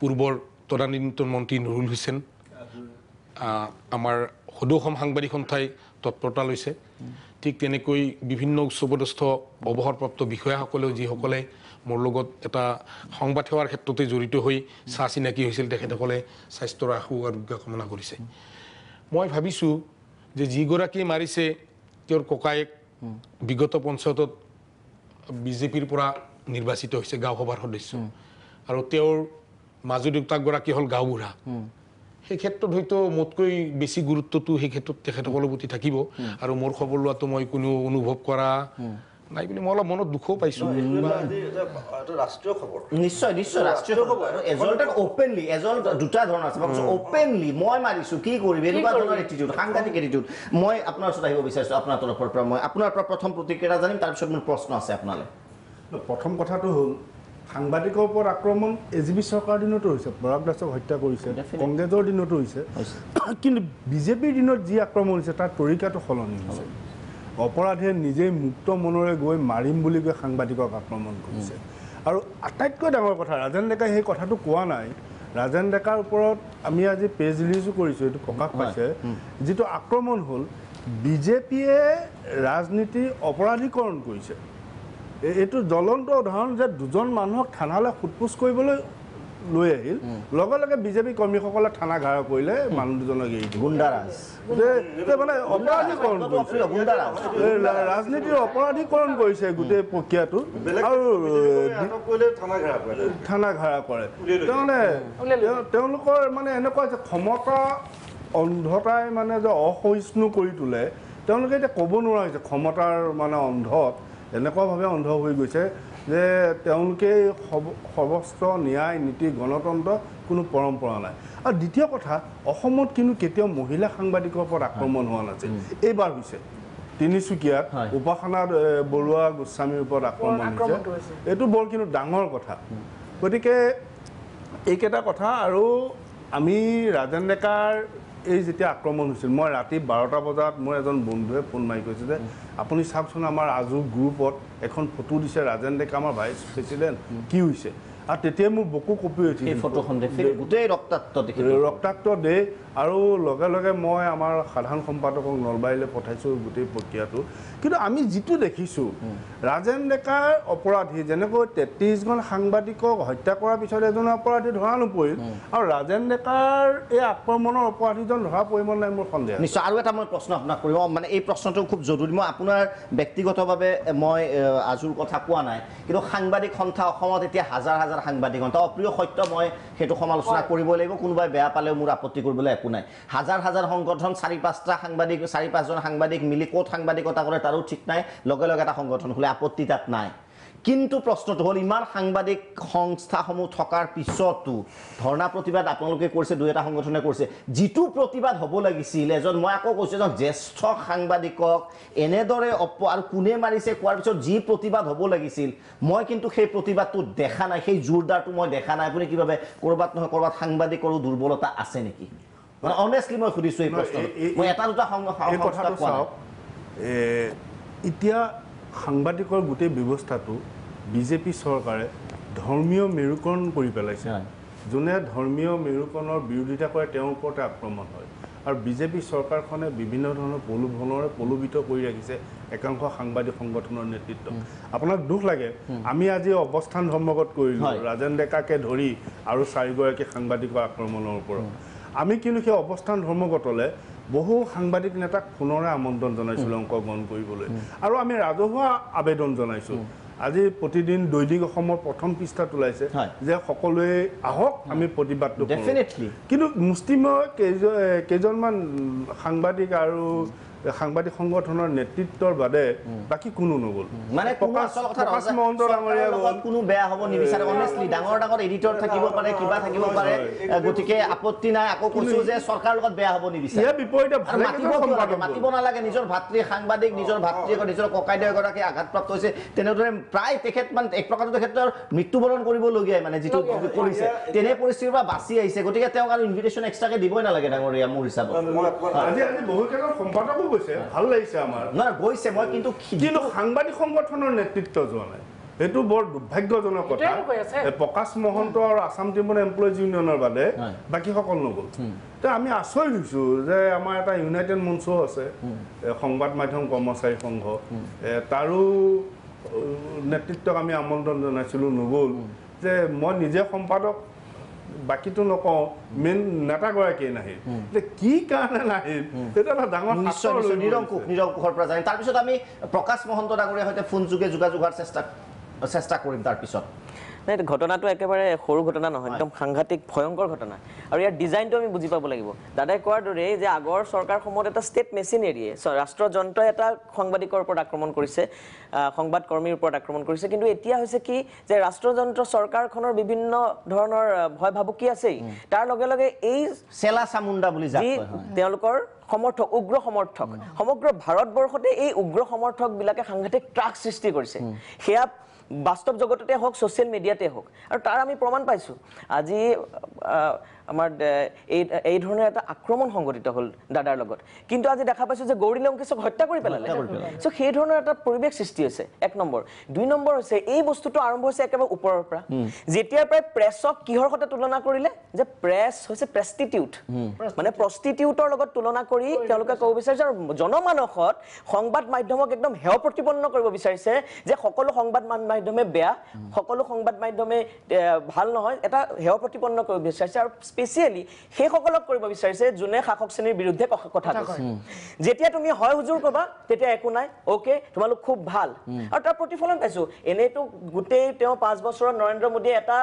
পূৰ্বৰ তদানীন্তন মন্ত্ৰী নুৰুল হুছেইন আমাৰ সদৌ অসম সাংবাদিক সন্থাই তৎপৰতা লৈছে ঠিক তেনেকৈ বিভিন্ন উচ্চপদস্থ অৱসৰপ্ৰাপ্ত বিষয়াসকলেও যিসকলে মোৰ লগত এটা সংবাদ সেৱাৰ ক্ষেত্ৰতে জড়িত হৈ চা চিনাকি হৈছিল তেখেতসকলে স্বাস্থ্যৰ আশু আৰোগ্য কামনা কৰিছে মই ভাবিছোঁ যে যিগৰাকীয়ে মাৰিছে তেওঁৰ ককায়েক বিগত পঞ্চায়তত বিজেপিৰ পৰা নিৰ্বাচিত হৈছে গাঁওসভাৰ সদস্য আৰু তেওঁৰ দেউতাকগৰাকী হ'ল গাঁওবুঢ়া সেই ক্ষেত্ৰত হয়তো মোতকৈ বেছি গুৰুত্বটো সেই ক্ষেত্ৰত তেখেতসকলৰ প্ৰতি থাকিব আৰু মোৰ খবৰ লোৱাটো মই কোনো অনুভৱ কৰা নাই বুলি মই অলপ মনত দুখো পাইছো প্ৰতিক্ৰিয়া জানিম তাৰপিছত মোৰ প্ৰশ্ন আছে আপোনালৈ প্ৰথম কথাটো হ'ল সাংবাদিকৰ ওপৰত আক্ৰমণ এ জি পি চৰকাৰৰ দিনতো হৈছে পৰাগ দাসক হত্যা কৰিছে কংগ্ৰেছৰ দিনতো হৈছে কিন্তু বিজেপিৰ দিনত যি আক্ৰমণ হৈছে তাৰ তৰিকাটো সলনি হৈছে অপৰাধে নিজেই মুক্ত মনেৰে গৈ মাৰিম বুলি কৈ সাংবাদিকক আক্ৰমণ কৰিছে আৰু আটাইতকৈ ডাঙৰ কথা ৰাজেন ডেকাই সেই কথাটো কোৱা নাই ৰাজেন ডেকাৰ ওপৰত আমি আজি পেজ ৰিলিজো কৰিছোঁ এইটো প্ৰকাশ পাইছে যিটো আক্ৰমণ হ'ল বিজেপিয়ে ৰাজনীতি অপৰাধীকৰণ কৰিছে এইটো জ্বলন্ত উদাহৰণ যে দুজন মানুহক থানালৈ সোধ পোছ কৰিবলৈ লৈ আহিল লগে লগে বিজেপি কৰ্মীসকলে থানা ঘাৰ কৰিলে মানুহ দুজনক এৰি দিলে ৰাজনীতিৰ অপৰাধীকৰণ কৰিছে গোটেই প্ৰক্ৰিয়াটো আৰু থানা ঘাৰা কৰে তাৰমানে তেওঁলোকৰ মানে এনেকুৱা যে ক্ষমতা অন্ধতাই মানে যে অসহিষ্ণু কৰি তোলে তেওঁলোকে এতিয়া ক'ব নোৱাৰা হৈছে ক্ষমতাৰ মানে অন্ধত এনেকুৱাভাৱে অন্ধ হৈ গৈছে যে তেওঁলোকে সৰ্বস্ত্ৰ ন্যায় নীতি গণতন্ত্ৰ কোনো পৰম্পৰা নাই আৰু দ্বিতীয় কথা অসমত কিন্তু কেতিয়াও মহিলা সাংবাদিকৰ ওপৰত আক্ৰমণ হোৱা নাছিল এইবাৰ হৈছে তিনিচুকীয়াত উপাসনা বৰুৱা গোস্বামীৰ ওপৰত আক্ৰমণ হৈছে এইটো বৰ কিন্তু ডাঙৰ কথা গতিকে এইকেইটা কথা আৰু আমি ৰাজেন ডেকাৰ এই যেতিয়া আক্ৰমণ হৈছিল মই ৰাতি বাৰটা বজাত মোৰ এজন বন্ধুৱে ফোন মাৰি কৈছে যে আপুনি চাওকচোন আমাৰ আজু গ্ৰুপত এখন ফটো দিছে ৰাজেন ডেকা আমাৰ ভাইচ প্ৰেচিডেণ্ট কি হৈছে আৰু তেতিয়াই মোৰ বকু কপি উঠিছিল গোটেই ৰক্তাক্ত দেখি ৰক্তাক্ত দেহ আৰু লগে লগে মই আমাৰ সাধাৰণ সম্পাদকক নলবাৰীলৈ পঠাইছোঁ গোটেই প্ৰক্ৰিয়াটো কিন্তু আমি যিটো দেখিছোঁ ৰাজেন ডেকাৰ অপৰাধী যেনেকৈ তেত্ৰিছজন সাংবাদিকক হত্যা কৰাৰ পিছত এজন অপৰাধী ধৰা নপৰিল আৰু ৰাজেন ডেকাৰ এই আক্ৰমণৰ অপৰাধীজন ধৰা পৰিব নাই মোৰ সন্দেহ নিশ্চয় আৰু এটা মই প্ৰশ্ন আপোনাক কৰিম মানে এই প্ৰশ্নটো খুব জৰুৰী মই আপোনাৰ ব্যক্তিগতভাৱে মই আজোৰ কথা কোৱা নাই কিন্তু সাংবাদিক সন্থা অসমত এতিয়া হাজাৰ হাজাৰ সাংবাদিক সন্থা অপ্ৰিয় সত্য মই সেইটো সমালোচনা কৰিব লাগিব কোনোবাই বেয়া পালেও মোৰ আপত্তি কৰিবলৈ একো নাই হাজাৰ হাজাৰ সংগঠন চাৰি পাঁচটা সাংবাদিক চাৰি পাঁচজন সাংবাদিক মিলি ক'ত সাংবাদিকতা কৰে তাৰো ঠিক নাই লগে লগে এটা সংগঠন হ'লে আপত্তি তাত নাই কিন্তু প্ৰশ্নটো হ'ল ইমান সাংবাদিক সংস্থাসমূহ থকাৰ পিছতো ধৰ্ণা প্ৰতিবাদ আপোনালোকে কৰিছে দুই এটা সংগঠনে কৰিছে যিটো প্ৰতিবাদ হ'ব লাগিছিল এজন মই আকৌ কৈছোঁ এজন জ্যেষ্ঠ সাংবাদিকক এনেদৰে অপ আৰু কোনে মাৰিছে কোৱাৰ পিছত যি প্ৰতিবাদ হ'ব লাগিছিল মই কিন্তু সেই প্ৰতিবাদটো দেখা নাই সেই জোৰদাৰটো মই দেখা নাই আপুনি কিবাবে ক'ৰবাত নহয় ক'ৰবাত সাংবাদিকৰো দুৰ্বলতা আছে নেকি মানে অনেষ্টলি মই সুধিছো এই প্ৰশ্নটো মই এটা দুটা এতিয়া সাংবাদিকৰ গোটেই ব্যৱস্থাটো বিজেপি চৰকাৰে ধৰ্মীয় মেৰুকৰণ কৰি পেলাইছে যোনে ধৰ্মীয় মেৰুকৰণৰ বিৰোধিতা কৰে তেওঁৰ ওপৰতে আক্ৰমণ হয় আৰু বিজেপি চৰকাৰখনে বিভিন্ন ধৰণৰ প্ৰলোভনৰে প্ৰলোভিত কৰি ৰাখিছে একাংশ সাংবাদিক সংগঠনৰ নেতৃত্ব আপোনাক দুখ লাগে আমি আজি অৱস্থান ধৰ্মগত কৰিলোঁ ৰাজেন ডেকাকে ধৰি আৰু চাৰিগৰাকী সাংবাদিকৰ আক্ৰমণৰ ওপৰত আমি কিন্তু সেই অৱস্থান ধৰ্মগতলে বহু সাংবাদিক নেতাক পুনৰে আমন্ত্ৰণ জনাইছিলোঁ অংশগ্ৰহণ কৰিবলৈ আৰু আমি ৰাজহুৱা আবেদন জনাইছোঁ আজি প্ৰতিদিন দৈনিক অসমৰ প্ৰথম পৃষ্ঠা ওলাইছে যে সকলোৱে আহক আমি প্ৰতিবাদটো কিন্তু মুষ্টিময় কেইজন কেইজনমান সাংবাদিক আৰু সাংবাদিক সংগঠনৰ নেতৃত্বৰ বাদে বাকী কোনো নগল মানে কোনো বেয়া হব নিবিচাৰে অনেষ্টলি ডাঙৰ ডাঙৰ এডিটৰ থাকিব পাৰে কিবা থাকিব পাৰে গতিকে আপত্তি নাই আকৌ কৈছো যে চৰকাৰৰ লগত বেয়া হব নিবিচাৰে মাতিব নালাগে নিজৰ ভাতৃ সাংবাদিক নিজৰ ভাতৃ নিজৰ ককাইদেউ এগৰাকী আঘাতপ্ৰাপ্ত হৈছে তেনেদৰে প্ৰায় তেখেত মানে এক প্ৰকাৰত তেখেতৰ মৃত্যুবৰণ কৰিবলগীয়াই মানে যিটো কৰিছে তেনে পৰিস্থিতিৰ পৰা বাচি আহিছে গতিকে তেওঁক আৰু ইনভিটেশ্যন এক্সট্ৰাকে দিবই নালাগে ডাঙৰীয়া মোৰ হিচাপত সম্পাদকো গৈছে ভাল লাগিছে আমাৰ নাই গৈছে মই কিন্তু কিন্তু সাংবাদিক সংগঠনৰ নেতৃত্ব যোৱা নাই এইটো বৰ দুৰ্ভাগ্যজনক কথা প্ৰকাশ মহন্ত আৰু আছাম ট্ৰিবুনেল এমপ্লয়িজ ইউনিয়নৰ বাদে বাকীসকল নগ'ল আমি আচৰিত হৈছো যে আমাৰ এটা ইউনাইটেড মঞ্চ আছে সংবাদ মাধ্যম কৰ্মচাৰী সংঘ তাৰো নেতৃত্বক আমি আমন্ত্ৰণ জনাইছিলোঁ নগ'ল যে মই নিজে সম্পাদক বাকিটো নকওঁ মেইন নেতাগৰাকীয়ে নাহিল কি কাৰণে নাহিল ডাঙৰ নিৰংকুশৰ পৰা যায় তাৰপিছত আমি প্ৰকাশ মহন্ত ডাঙৰীয়াৰ সৈতে ফোন যোগে যোগাযোগৰ চেষ্টা চেষ্টা কৰিম তাৰপিছত নাই ঘটনাটো একেবাৰে সৰু ঘটনা নহয় একদম সাংঘাতিক ভয়ংকৰ ঘটনা আৰু ইয়াৰ ডিজাইনটো আমি বুজি পাব লাগিব দাদাই কোৱাৰ দৰে যে আগৰ চৰকাৰসমূহত এটা ষ্টেট মেচিনেৰীয়ে ৰাষ্ট্ৰযন্ত্ৰই এটা সাংবাদিকৰ ওপৰত আক্ৰমণ কৰিছে সংবাদকৰ্মীৰ ওপৰত আক্ৰমণ কৰিছে কিন্তু এতিয়া হৈছে কি যে ৰাষ্ট্ৰযন্ত্ৰ চৰকাৰখনৰ বিভিন্ন ধৰণৰ ভয় ভাবুকি আছেই তাৰ লগে লগে এই চেলা চামুণ্ডা বুলি যি তেওঁলোকৰ সমৰ্থক উগ্ৰ সমৰ্থক সমগ্ৰ ভাৰতবৰ্ষতে এই উগ্ৰ সমৰ্থকবিলাকে সাংঘাতিক ত্ৰাস সৃষ্টি কৰিছে সেয়া বাস্তৱ জগততে হওক ছ'চিয়েল মিডিয়াতে হওক আৰু তাৰ আমি প্ৰমাণ পাইছোঁ আজি আমাৰ এই এই ধৰণৰ এটা আক্ৰমণ সংঘটিত হ'ল দাদাৰ লগত কিন্তু আজি দেখা পাইছোঁ যে গৌৰী লংকেশক হত্যা কৰি পেলালে চ' সেই ধৰণৰ এটা পৰিৱেশ সৃষ্টি হৈছে এক নম্বৰ দুই নম্বৰ হৈছে এই বস্তুটো আৰম্ভ হৈছে একেবাৰে ওপৰৰ পৰা যেতিয়াৰ পৰাই প্ৰেছক কিহৰ সৈতে তুলনা কৰিলে যে প্ৰেছ হৈছে প্ৰেষ্টিটিউট মানে প্ৰষ্টিটিউটৰ লগত তুলনা কৰি তেওঁলোকে ক'ব বিচাৰিছে আৰু জনমানসত সংবাদ মাধ্যমক একদম সেৱ প্ৰতিপন্ন কৰিব বিচাৰিছে যে সকলো সংবাদ মাধ্যমে বেয়া সকলো সংবাদ মাধ্যমে ভাল নহয় এটা সেৱ প্ৰতিপন্ন কৰিব বিচাৰিছে আৰু স্পেচিয়েলি সেইসকলক কৰিব বিচাৰিছে যোনে শাসক শ্ৰেণীৰ বিৰুদ্ধে কথা কৈছে যেতিয়া তুমি হয় হুজুৰ ক'বা তেতিয়া একো নাই অ'কে তোমালোক খুব ভাল আৰু তাৰ প্ৰতিফলন পাইছো এনেইতো গোটেই তেওঁ পাঁচ বছৰত নৰেন্দ্ৰ মোদীয়ে এটা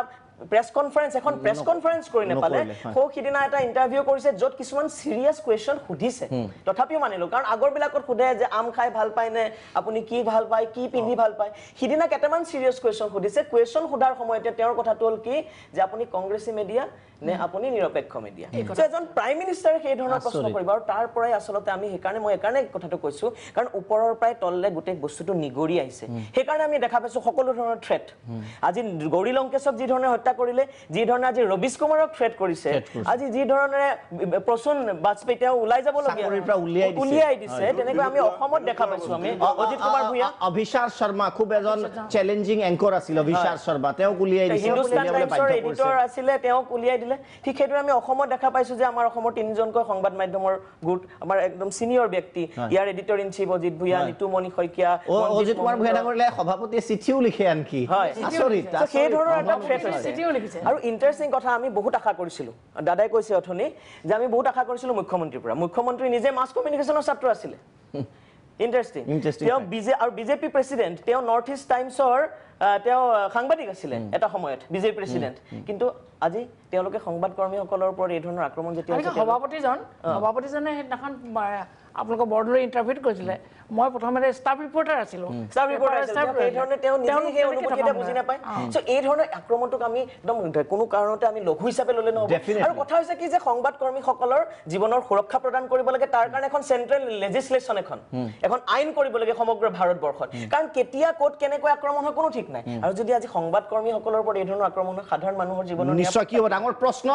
প্ৰেছ কনফাৰেঞ্চ এখন প্ৰেছ কনফাৰেঞ্চ কৰি নেপালে সৌ সিদিনা এটা ইণ্টাৰভিউ কৰিছে য'ত কিছুমান ছিৰিয়াছ কুৱেশ্যন সুধিছে তথাপিও মানিলোঁ কাৰণ আগৰবিলাকত সোধে যে আম খাই ভাল পায় নে আপুনি কি ভাল পায় কি পিন্ধি ভাল পায় সিদিনা কেইটামান ছিৰিয়াছ কুৱেশ্যন সুধিছে কুৱেশ্যন সোধাৰ সময়তে তেওঁৰ কথাটো হ'ল কি যে আপুনি কংগ্ৰেছী মিডিয়া নে আপুনি নিৰপেক্ষ মিডিয়া এজন প্ৰাইম মিনিষ্টাৰে সেই ধৰণৰ প্ৰশ্ন কৰিব আৰু তাৰ পৰাই আচলতে আমি সেইকাৰণে মই এইকাৰণে কথাটো কৈছোঁ কাৰণ ওপৰৰ পৰাই তললৈ গোটেই বস্তুটো নিগৰি আহিছে সেইকাৰণে আমি দেখা পাইছোঁ সকলো ধৰণৰ থ্ৰেট আজি গৌৰী লংকেশক যি ধৰণে হত্যা যি ধৰণে আজি আজ রবিশ কুমারক থ্রেট করেছে আজ যে প্রসূন বাজপেয়ী উলাই যাব উলিয়াই দিছে আমি দেখা পাইছো আমি অজিত কুমার ভূঁয়া অভিশার শর্মা খুব এজন চ্যালেঞ্জিং এঙ্কর আছিল অভিশার শর্মা উলিয়াই দিছে হিন্দুস্তান টাইমসৰ এডিটৰ আছিল উলিয়াই দিলে ঠিক সেইদৰে আমি দেখা পাইছো যে আমাৰ অসমৰ তিনিজনকৈ সংবাদ মাধ্যমৰ গোট আমাৰ একদম চিনিয়ৰ ব্যক্তি ইয়াৰ editor in chief Ajit Bhuyan Nitumoni Saikia Ajit Kumar Bhuyan ডাঙরলে সভাপতি চিঠিও লিখে আনকি হয় আচরিত সেই ধরনের একটা থ্রেট আৰু ইণ্টাৰেষ্টিং কথা আমি বহুত আশা কৰিছিলোঁ দাদাই কৈছে অথনি যে আমি বহুত আশা কৰিছিলোঁ মুখ্যমন্ত্ৰীৰ পৰা মুখ্যমন্ত্ৰী নিজে মাছ কমিউনিকেশ্যনৰ ছাত্ৰ আছিলে ইণ্টাৰেষ্টিং তেওঁ বিজে আৰু বিজেপি প্ৰেচিডেণ্ট তেওঁ নৰ্থ ইষ্ট টাইমছৰ তেওঁ সাংবাদিক আছিলে এটা সময়ত বিজেপি প্ৰেচিডেণ্ট কিন্তু আজি তেওঁলোকে সংবাদ কৰ্মীসকলৰ ওপৰত এই ধৰণৰ আক্ৰমণ যেতিয়া সভাপতিজন সভাপতিজনে সেইদিনাখন আপোনালোকৰ বৰদলৈ ইণ্টাৰভিউ কৰিছিলে মই প্ৰথমতে ষ্টাফ ৰিপৰ্টাৰ আছিলো এই ধৰণৰ আক্ৰমণটোক আমি একদম কোনো কাৰণতে আমি লঘু হিচাপে ললে নহ'ব আৰু কথা হৈছে কি যে সংবাদ কৰ্মীসকলৰ জীৱনৰ সুৰক্ষা প্ৰদান কৰিব লাগে তাৰ কাৰণে এখন চেণ্ট্ৰেল লেজিছলেশ্যন এখন এখন আইন কৰিব লাগে সমগ্ৰ ভাৰতবৰ্ষত কাৰণ কেতিয়া ক'ত কেনেকৈ আক্ৰমণ হয় কোনো ঠিক নাই আৰু যদি আজি সংবাদ কৰ্মীসকলৰ ওপৰত এই ধৰণৰ আক্ৰমণ হয় সাধাৰণ মানুহৰ জীৱনৰ নিশ্চয় কি হ'ব ডাঙৰ প্ৰশ্ন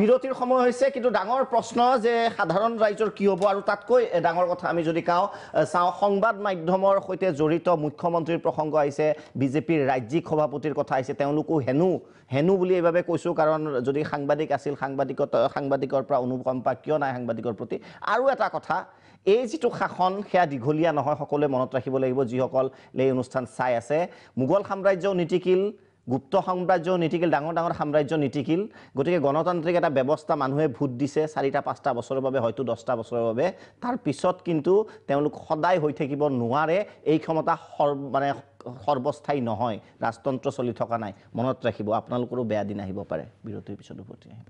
বিৰতিৰ সময় হৈছে কিন্তু ডাঙৰ প্ৰশ্ন যে সাধাৰণ ৰাইজৰ কি হ'ব আৰু তাতকৈ ডাঙৰ কথা আমি যদি কাওঁ চাওঁ সংবাদ মাধ্যমৰ সৈতে জড়িত মুখ্যমন্ত্ৰীৰ প্ৰসংগ আহিছে বিজেপিৰ ৰাজ্যিক সভাপতিৰ কথা আহিছে তেওঁলোকো হেনু হেনু বুলি এইবাবে কৈছোঁ কাৰণ যদি সাংবাদিক আছিল সাংবাদিকত সাংবাদিকৰ পৰা অনুকম্পা কিয় নাই সাংবাদিকৰ প্ৰতি আৰু এটা কথা এই যিটো শাসন সেয়া দীঘলীয়া নহয় সকলোৱে মনত ৰাখিব লাগিব যিসকল এই অনুষ্ঠান চাই আছে মোগল সাম্ৰাজ্যও নীতিশীল গুপ্ত সাম্ৰাজ্য নিটিকিল ডাঙৰ ডাঙৰ সাম্ৰাজ্য নিটিকিল গতিকে গণতান্ত্ৰিক এটা ব্যৱস্থা মানুহে ভোট দিছে চাৰিটা পাঁচটা বছৰৰ বাবে হয়তো দহটা বছৰৰ বাবে তাৰ পিছত কিন্তু তেওঁলোক সদায় হৈ থাকিব নোৱাৰে এই ক্ষমতা সৰ্ব মানে সৰ্বস্থায়ী নহয় ৰাজতন্ত্ৰ চলি থকা নাই মনত ৰাখিব আপোনালোকৰো বেয়া দিন আহিব পাৰে বিৰতিৰ পিছত উভতি আহিব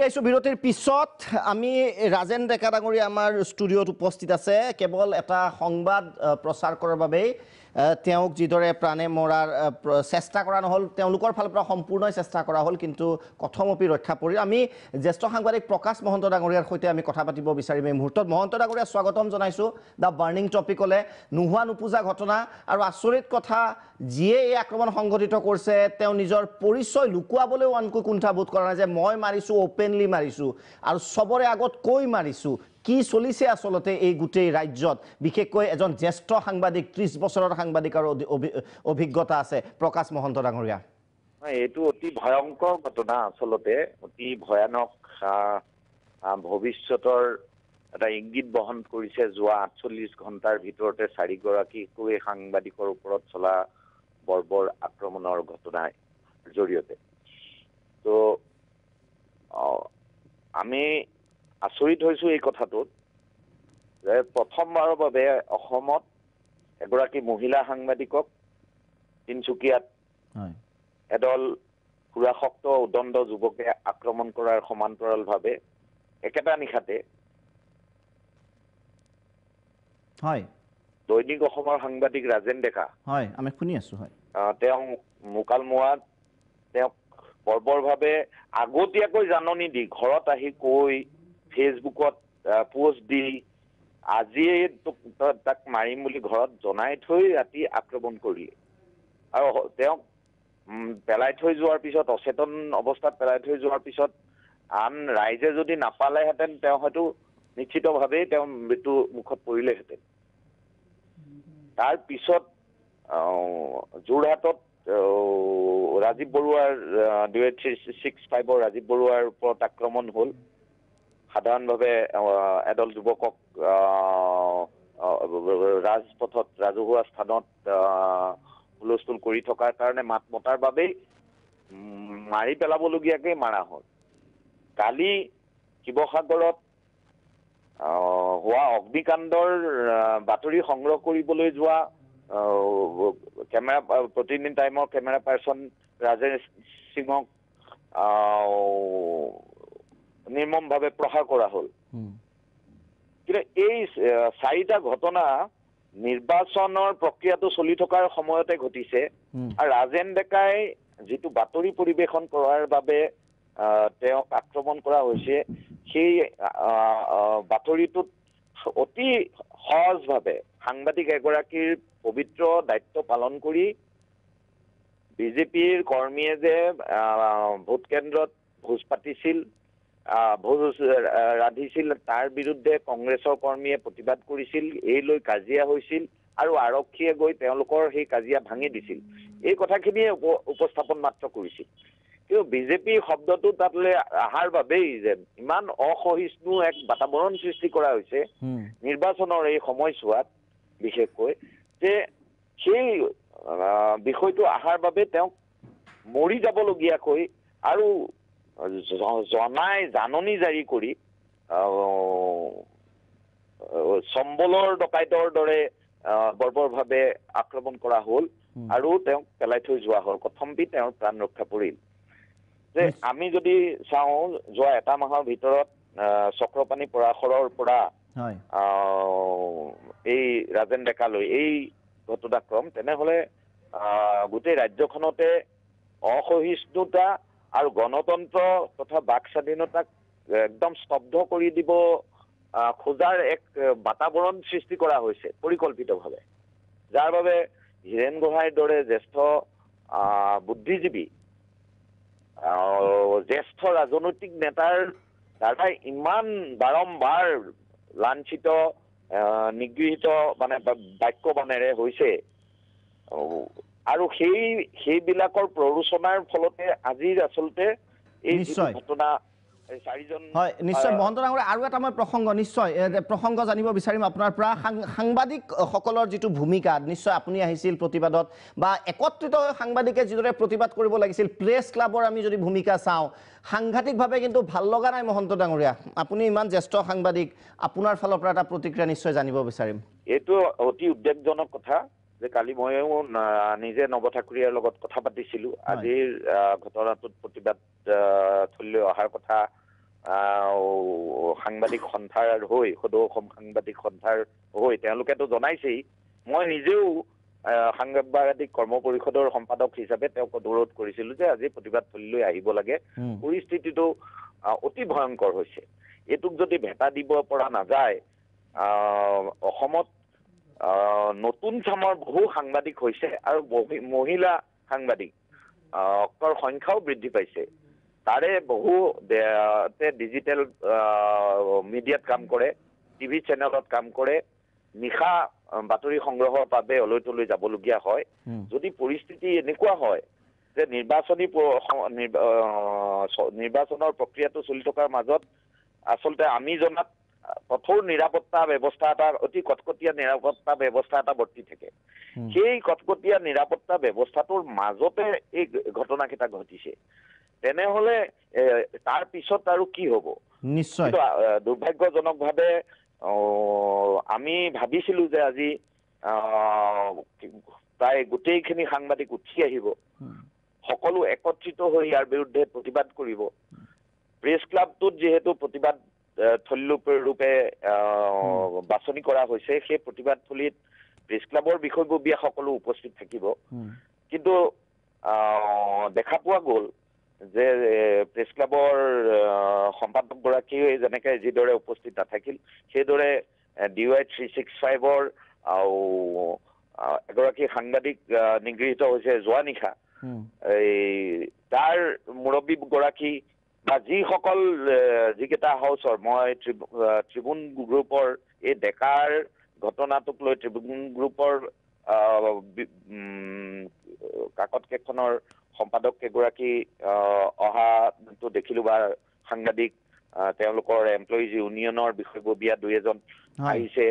উভতি আহিছোঁ বিৰতিৰ পিছত আমি ৰাজেন ডেকা ডাঙৰীয়া আমাৰ ষ্টুডিঅ'ত উপস্থিত আছে কেৱল এটা সংবাদ প্ৰচাৰ কৰাৰ বাবেই তেওঁক যিদৰে প্ৰাণে মৰাৰ চেষ্টা কৰা নহ'ল তেওঁলোকৰ ফালৰ পৰা সম্পূৰ্ণই চেষ্টা কৰা হ'ল কিন্তু কথমপি ৰক্ষা পৰিল আমি জ্যেষ্ঠ সাংবাদিক প্ৰকাশ মহন্ত ডাঙৰীয়াৰ সৈতে আমি কথা পাতিব বিচাৰিম এই মুহূৰ্তত মহন্ত ডাঙৰীয়া স্বাগতম জনাইছোঁ দ্য বাৰ্ণিং টপিকলৈ নোহোৱা নোপোজা ঘটনা আৰু আচৰিত কথা যিয়ে এই আক্ৰমণ সংঘটিত কৰিছে তেওঁ নিজৰ পৰিচয় লুকুৱাবলৈও আনকৈ কুণ্ঠাবোধ কৰা নাই যে মই মাৰিছোঁ অ'পেনলি মাৰিছোঁ আৰু চবৰে আগত কৈ মাৰিছোঁ কি চলিছে আচলতে এই গোটেই ৰাজ্যত বিশেষকৈ এজন জ্যেষ্ঠ সাংবাদিক ত্ৰিছ বছৰৰ সাংবাদিক আৰু অভিজ্ঞতা আছে প্ৰকাশ মহন্ত ডাঙৰীয়া এইটো অতি ভয়ংকৰ ঘটনা আচলতে অতি ভয়ানক ভৱিষ্যতৰ এটা ইংগিত বহন কৰিছে যোৱা আঠচল্লিছ ঘণ্টাৰ ভিতৰতে চাৰিগৰাকীকৈ সাংবাদিকৰ ওপৰত চলা বৰ্বৰ আক্ৰমণৰ ঘটনাৰ জৰিয়তে ত' আমি আচৰিত হৈছো এই কথাটোত যে প্ৰথমবাৰৰ বাবে অসমত এগৰাকী মহিলা সাংবাদিকক তিনিচুকীয়াত এদল সুৰাশক্ত উদণ্ড যুৱকে আক্ৰমণ কৰাৰ সমান্তৰালভাৱে একেটা নিশাতে দৈনিক অসমৰ সাংবাদিক ৰাজেন ডেকা হয় আমি শুনি আছো হয় তেওঁ মোকালমোৱাত তেওঁক বৰ্বৰভাৱে আগতীয়াকৈ জাননী দি ঘৰত আহি কৈ ফেচবুকত পোষ্ট দি আজিয়ে তোক তাক মাৰিম বুলি ঘৰত জনাই থৈ ৰাতি আক্ৰমণ কৰিলে আৰু তেওঁক পেলাই থৈ যোৱাৰ পিছত অচেতন অৱস্থাত পেলাই থৈ যোৱাৰ পিছত আন ৰাইজে যদি নাপালেহেঁতেন তেওঁ হয়তো নিশ্চিতভাৱেই তেওঁ মৃত্যু মুখত পৰিলেহেঁতেন তাৰ পিছত যোৰহাটত ৰাজীৱ বৰুৱাৰ ডি ৱাই থ্ৰী ছিক্স ফাইভৰ ৰাজীৱ বৰুৱাৰ ওপৰত আক্ৰমণ হ'ল সাধাৰণভাৱে এডল যুৱকক ৰাজপথত ৰাজহুৱা স্থানত হুলস্থুল কৰি থকাৰ কাৰণে মাত মতাৰ বাবেই মাৰি পেলাবলগীয়াকেই মাৰা হ'ল কালি শিৱসাগৰত হোৱা অগ্নিকাণ্ডৰ বাতৰি সংগ্ৰহ কৰিবলৈ যোৱা কেমেৰা প্ৰতিদিন টাইমৰ কেমেৰা পাৰ্চন ৰাজেশ সিঙক নিৰ্মম ভাৱে প্ৰহাৰ কৰা হ'ল কিন্তু এই চাৰিটা ঘটনা নিৰ্বাচনৰ প্ৰক্ৰিয়াটো চলি থকাৰ সময়তে ঘটিছে আৰু ৰাজেন ডেকাই যিটো বাতৰি পৰিৱেশন কৰাৰ বাবে তেওঁক আক্ৰমণ কৰা হৈছে সেই বাতৰিটোত অতি সহজভাৱে সাংবাদিক এগৰাকীৰ পবিত্ৰ দায়িত্ব পালন কৰি বিজেপিৰ কৰ্মীয়ে যে ভোট কেন্দ্ৰত ভোজ পাতিছিল ভোজ ৰান্ধিছিল তাৰ বিৰুদ্ধে কংগ্ৰেছৰ কৰ্মীয়ে প্ৰতিবাদ কৰিছিল এই লৈ কাজিয়া হৈছিল আৰু আৰক্ষীয়ে গৈ তেওঁলোকৰ সেই কাজিয়া ভাঙি দিছিল এই কথাখিনিয়ে উপস্থাপন মাত্ৰ কৰিছিল কিন্তু বিজেপিৰ শব্দটো তালৈ অহাৰ বাবেই যে ইমান অসহিষ্ণু এক বাতাবৰণ সৃষ্টি কৰা হৈছে নিৰ্বাচনৰ এই সময়ছোৱাত বিশেষকৈ যে সেই বিষয়টো অহাৰ বাবে তেওঁক মৰি যাবলগীয়াকৈ আৰু জনাই জাননী জাৰি কৰি চম্বলৰ ডকাইতৰ দৰে বৰ্বৰভাৱে আক্ৰমণ কৰা হ'ল আৰু তেওঁক পেলাই থৈ যোৱা হ'ল কথমবি তেওঁৰ প্ৰাণ ৰক্ষা পৰিল যে আমি যদি চাওঁ যোৱা এটা মাহৰ ভিতৰত চক্ৰপাণী পৰাশৰৰ পৰা এই ৰাজেন ডেকালৈ এই ঘটনাক্ৰম তেনেহ'লে গোটেই ৰাজ্যখনতে অসহিষ্ণুতা আৰু গণতন্ত্ৰ তথা বাক স্বাধীনতাক একদম স্তব্ধ কৰি দিব খোজাৰ এক বাতাবৰণ সৃষ্টি কৰা হৈছে পৰিকল্পিতভাৱে যাৰ বাবে হীৰেণ গোহাঁইৰ দৰে জ্যেষ্ঠ বুদ্ধিজীৱী জ্যেষ্ঠ ৰাজনৈতিক নেতাৰ দ্বাৰাই ইমান বাৰম্বাৰ লাঞ্ছিত নিগৃহীত মানে বাক্য বাণেৰে হৈছে আৰু সেই সেইবিলাকৰ প্ৰৰোচনাৰ ফলতে আজি আচলতে এই ঘটনা হয় নিশ্চয় মহন্ত ডাঙৰীয়া আৰু এটা মই প্ৰসংগ নিশ্চয় প্ৰসংগ জানিব বিচাৰিম আপোনাৰ পৰা সাংবাদিকসকলৰ যিটো ভূমিকা নিশ্চয় আপুনি আহিছিল প্ৰতিবাদত বা একত্ৰিত সাংবাদিকে যিদৰে প্ৰতিবাদ কৰিব লাগিছিল প্ৰেছ ক্লাবৰ আমি যদি ভূমিকা চাওঁ সাংঘাতিকভাৱে কিন্তু ভাল লগা নাই মহন্ত ডাঙৰীয়া আপুনি ইমান জ্যেষ্ঠ সাংবাদিক আপোনাৰ ফালৰ পৰা এটা প্ৰতিক্ৰিয়া নিশ্চয় জানিব বিচাৰিম এইটো অতি উদ্বেগজনক কথা যে কালি ময়ো নিজে নৱ ঠাকুৰীয়াৰ লগত কথা পাতিছিলো আজিৰ ঘটনাটোত প্ৰতিবাদ থলীলৈ অহাৰ কথা সাংবাদিক সন্থাৰ হৈ সদৌ অসম সাংবাদিক সন্থাৰ হৈ তেওঁলোকেতো জনাইছেই মই নিজেও সাংবাদিক কৰ্ম পৰিষদৰ সম্পাদক হিচাপে তেওঁক অনুৰোধ কৰিছিলো যে আজি প্ৰতিবাদ থলীলৈ আহিব লাগে পৰিস্থিতিটো অতি ভয়ংকৰ হৈছে এইটোক যদি ভেটা দিব পৰা নাযায় অসমত নতুন চামৰ বহু সাংবাদিক হৈছে আৰু মহিলা সাংবাদিকৰ সংখ্যাও বৃদ্ধি পাইছে তাৰে বহু ডিজিটেল মিডিয়াত কাম কৰে টিভি চেনেলত কাম কৰে নিশা বাতৰি সংগ্ৰহৰ বাবে অলৈ তলৈ যাবলগীয়া হয় যদি পৰিস্থিতি এনেকুৱা হয় যে নিৰ্বাচনী নিৰ্বাচনৰ প্ৰক্ৰিয়াটো চলি থকাৰ মাজত আচলতে আমি জনাত কঠোৰ নিৰাপত্তা ব্যৱস্থা এটা অতি কটকটীয়া নিৰাপত্তা ব্যৱস্থা এটা বৰ্তি থাকে সেই কটকটীয়া নিৰাপত্তা ব্যৱস্থাটোৰ মাজতে এই ঘটনাকেইটা ঘটিছে তেনেহলে তাৰ পিছত আৰু কি হব নিশ্চয় দুৰ্ভাগ্যজনকভাৱে আমি ভাবিছিলো যে আজি প্ৰায় গোটেইখিনি সাংবাদিক উঠি আহিব সকলো একত্ৰিত হৈ ইয়াৰ বিৰুদ্ধে প্ৰতিবাদ কৰিব প্ৰেছ ক্লাবটোত যিহেতু প্ৰতিবাদ থলুপৰূপে বাছনি কৰা হৈছে সেই প্ৰতিবাদ থলীত প্ৰেছ ক্লাবৰ বিষয়ববীয়া সকলো উপস্থিত থাকিব কিন্তু দেখা পোৱা গ'ল যে প্ৰেছ ক্লাবৰ সম্পাদকগৰাকীয়ে যেনেকৈ যিদৰে উপস্থিত নাথাকিল সেইদৰে ডি ৱাই থ্ৰী ছিক্স ফাইভৰ আৰু এগৰাকী সাংবাদিক নিগৃহীত হৈছে যোৱা নিশা এই তাৰ গৰাকী বা যিসকল যিকেইটা হাউচৰ মই ট্ৰিবুন গ্ৰুপৰ এই ডেকাৰ ঘটনাটোক লৈ ট্ৰিবুন গ্ৰুপৰ কাকত কেইখনৰ সম্পাদক কেইগৰাকী অহাটো দেখিলো বা সাংবাদিক তেওঁলোকৰ এমপ্লয়িজ ইউনিয়নৰ বিষয়ববীয়া দুই এজন আহিছে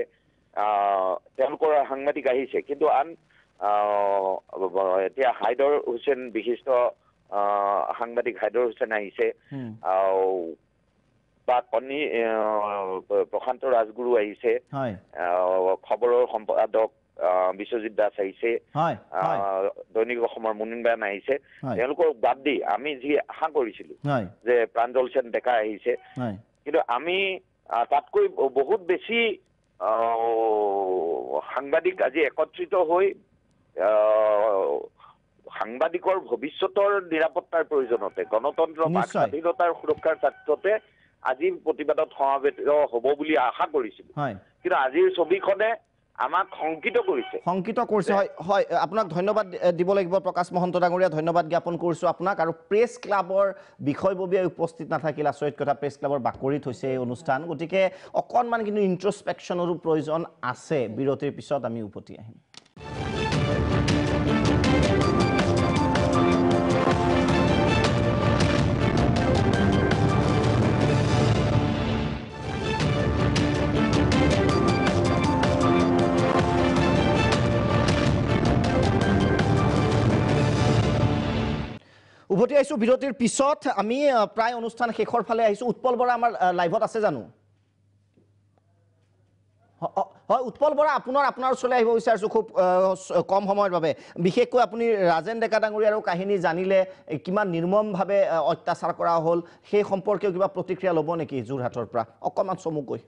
তেওঁলোকৰ সাংবাদিক আহিছে কিন্তু আন এতিয়া হাইদৰ হুছেইন বিশিষ্ট সাংবাদিক হায়দৰ হুছেইন আহিছে hmm. বা কণী প্ৰশান্ত ৰাজগুৰু আহিছে খবৰৰ সম্পাদক বিশ্বজিৎ দাস আহিছে দৈনিক অসমৰ মুনিন বায়ন আহিছে তেওঁলোকক বাদ দি আমি যি আশা কৰিছিলো যে প্ৰাঞ্জল সেন ডেকা আহিছে কিন্তু আমি তাতকৈ বহুত বেছি সাংবাদিক আজি একত্ৰিত হৈ আহ সাংবাদিকৰ ভৱিষ্যতৰ নিৰাপত্তাৰ প্ৰয়োজনতে গণতন্ত্ৰ বা স্বাধীনতাৰ সুৰক্ষাৰ স্বাৰ্থতে আজি প্ৰতিবাদত সমাবেশ হ'ব বুলি আশা কৰিছিলোঁ কিন্তু আজিৰ ছবিখনে আমাক শংকিত কৰিছে শংকিত কৰিছে হয় হয় আপোনাক ধন্যবাদ দিব লাগিব প্ৰকাশ মহন্ত ডাঙৰীয়া ধন্যবাদ জ্ঞাপন কৰিছোঁ আপোনাক আৰু প্ৰেছ ক্লাবৰ বিষয়ববীয়া উপস্থিত নাথাকিল আচৰিত কথা প্ৰেছ ক্লাবৰ বাকৰিত হৈছে এই অনুষ্ঠান গতিকে অকণমান কিন্তু ইণ্টাৰস্পেকশ্যনৰো প্ৰয়োজন আছে বিৰতিৰ পিছত আমি উভতি আহিম উভতি আহিছোঁ বিৰতিৰ পিছত আমি প্ৰায় অনুষ্ঠান শেষৰ ফালে আহিছোঁ উৎপল বৰা আমাৰ লাইভত আছে জানো হয় উৎপল বৰা আপোনাৰ আপোনাৰ ওচৰলৈ আহিব বিচাৰিছোঁ খুব কম সময়ৰ বাবে বিশেষকৈ আপুনি ৰাজেন ডেকা ডাঙৰীয়াৰো কাহিনী জানিলে কিমান নিৰ্মমভাৱে অত্যাচাৰ কৰা হ'ল সেই সম্পৰ্কেও কিবা প্ৰতিক্ৰিয়া ল'ব নেকি যোৰহাটৰ পৰা অকণমান চমুকৈ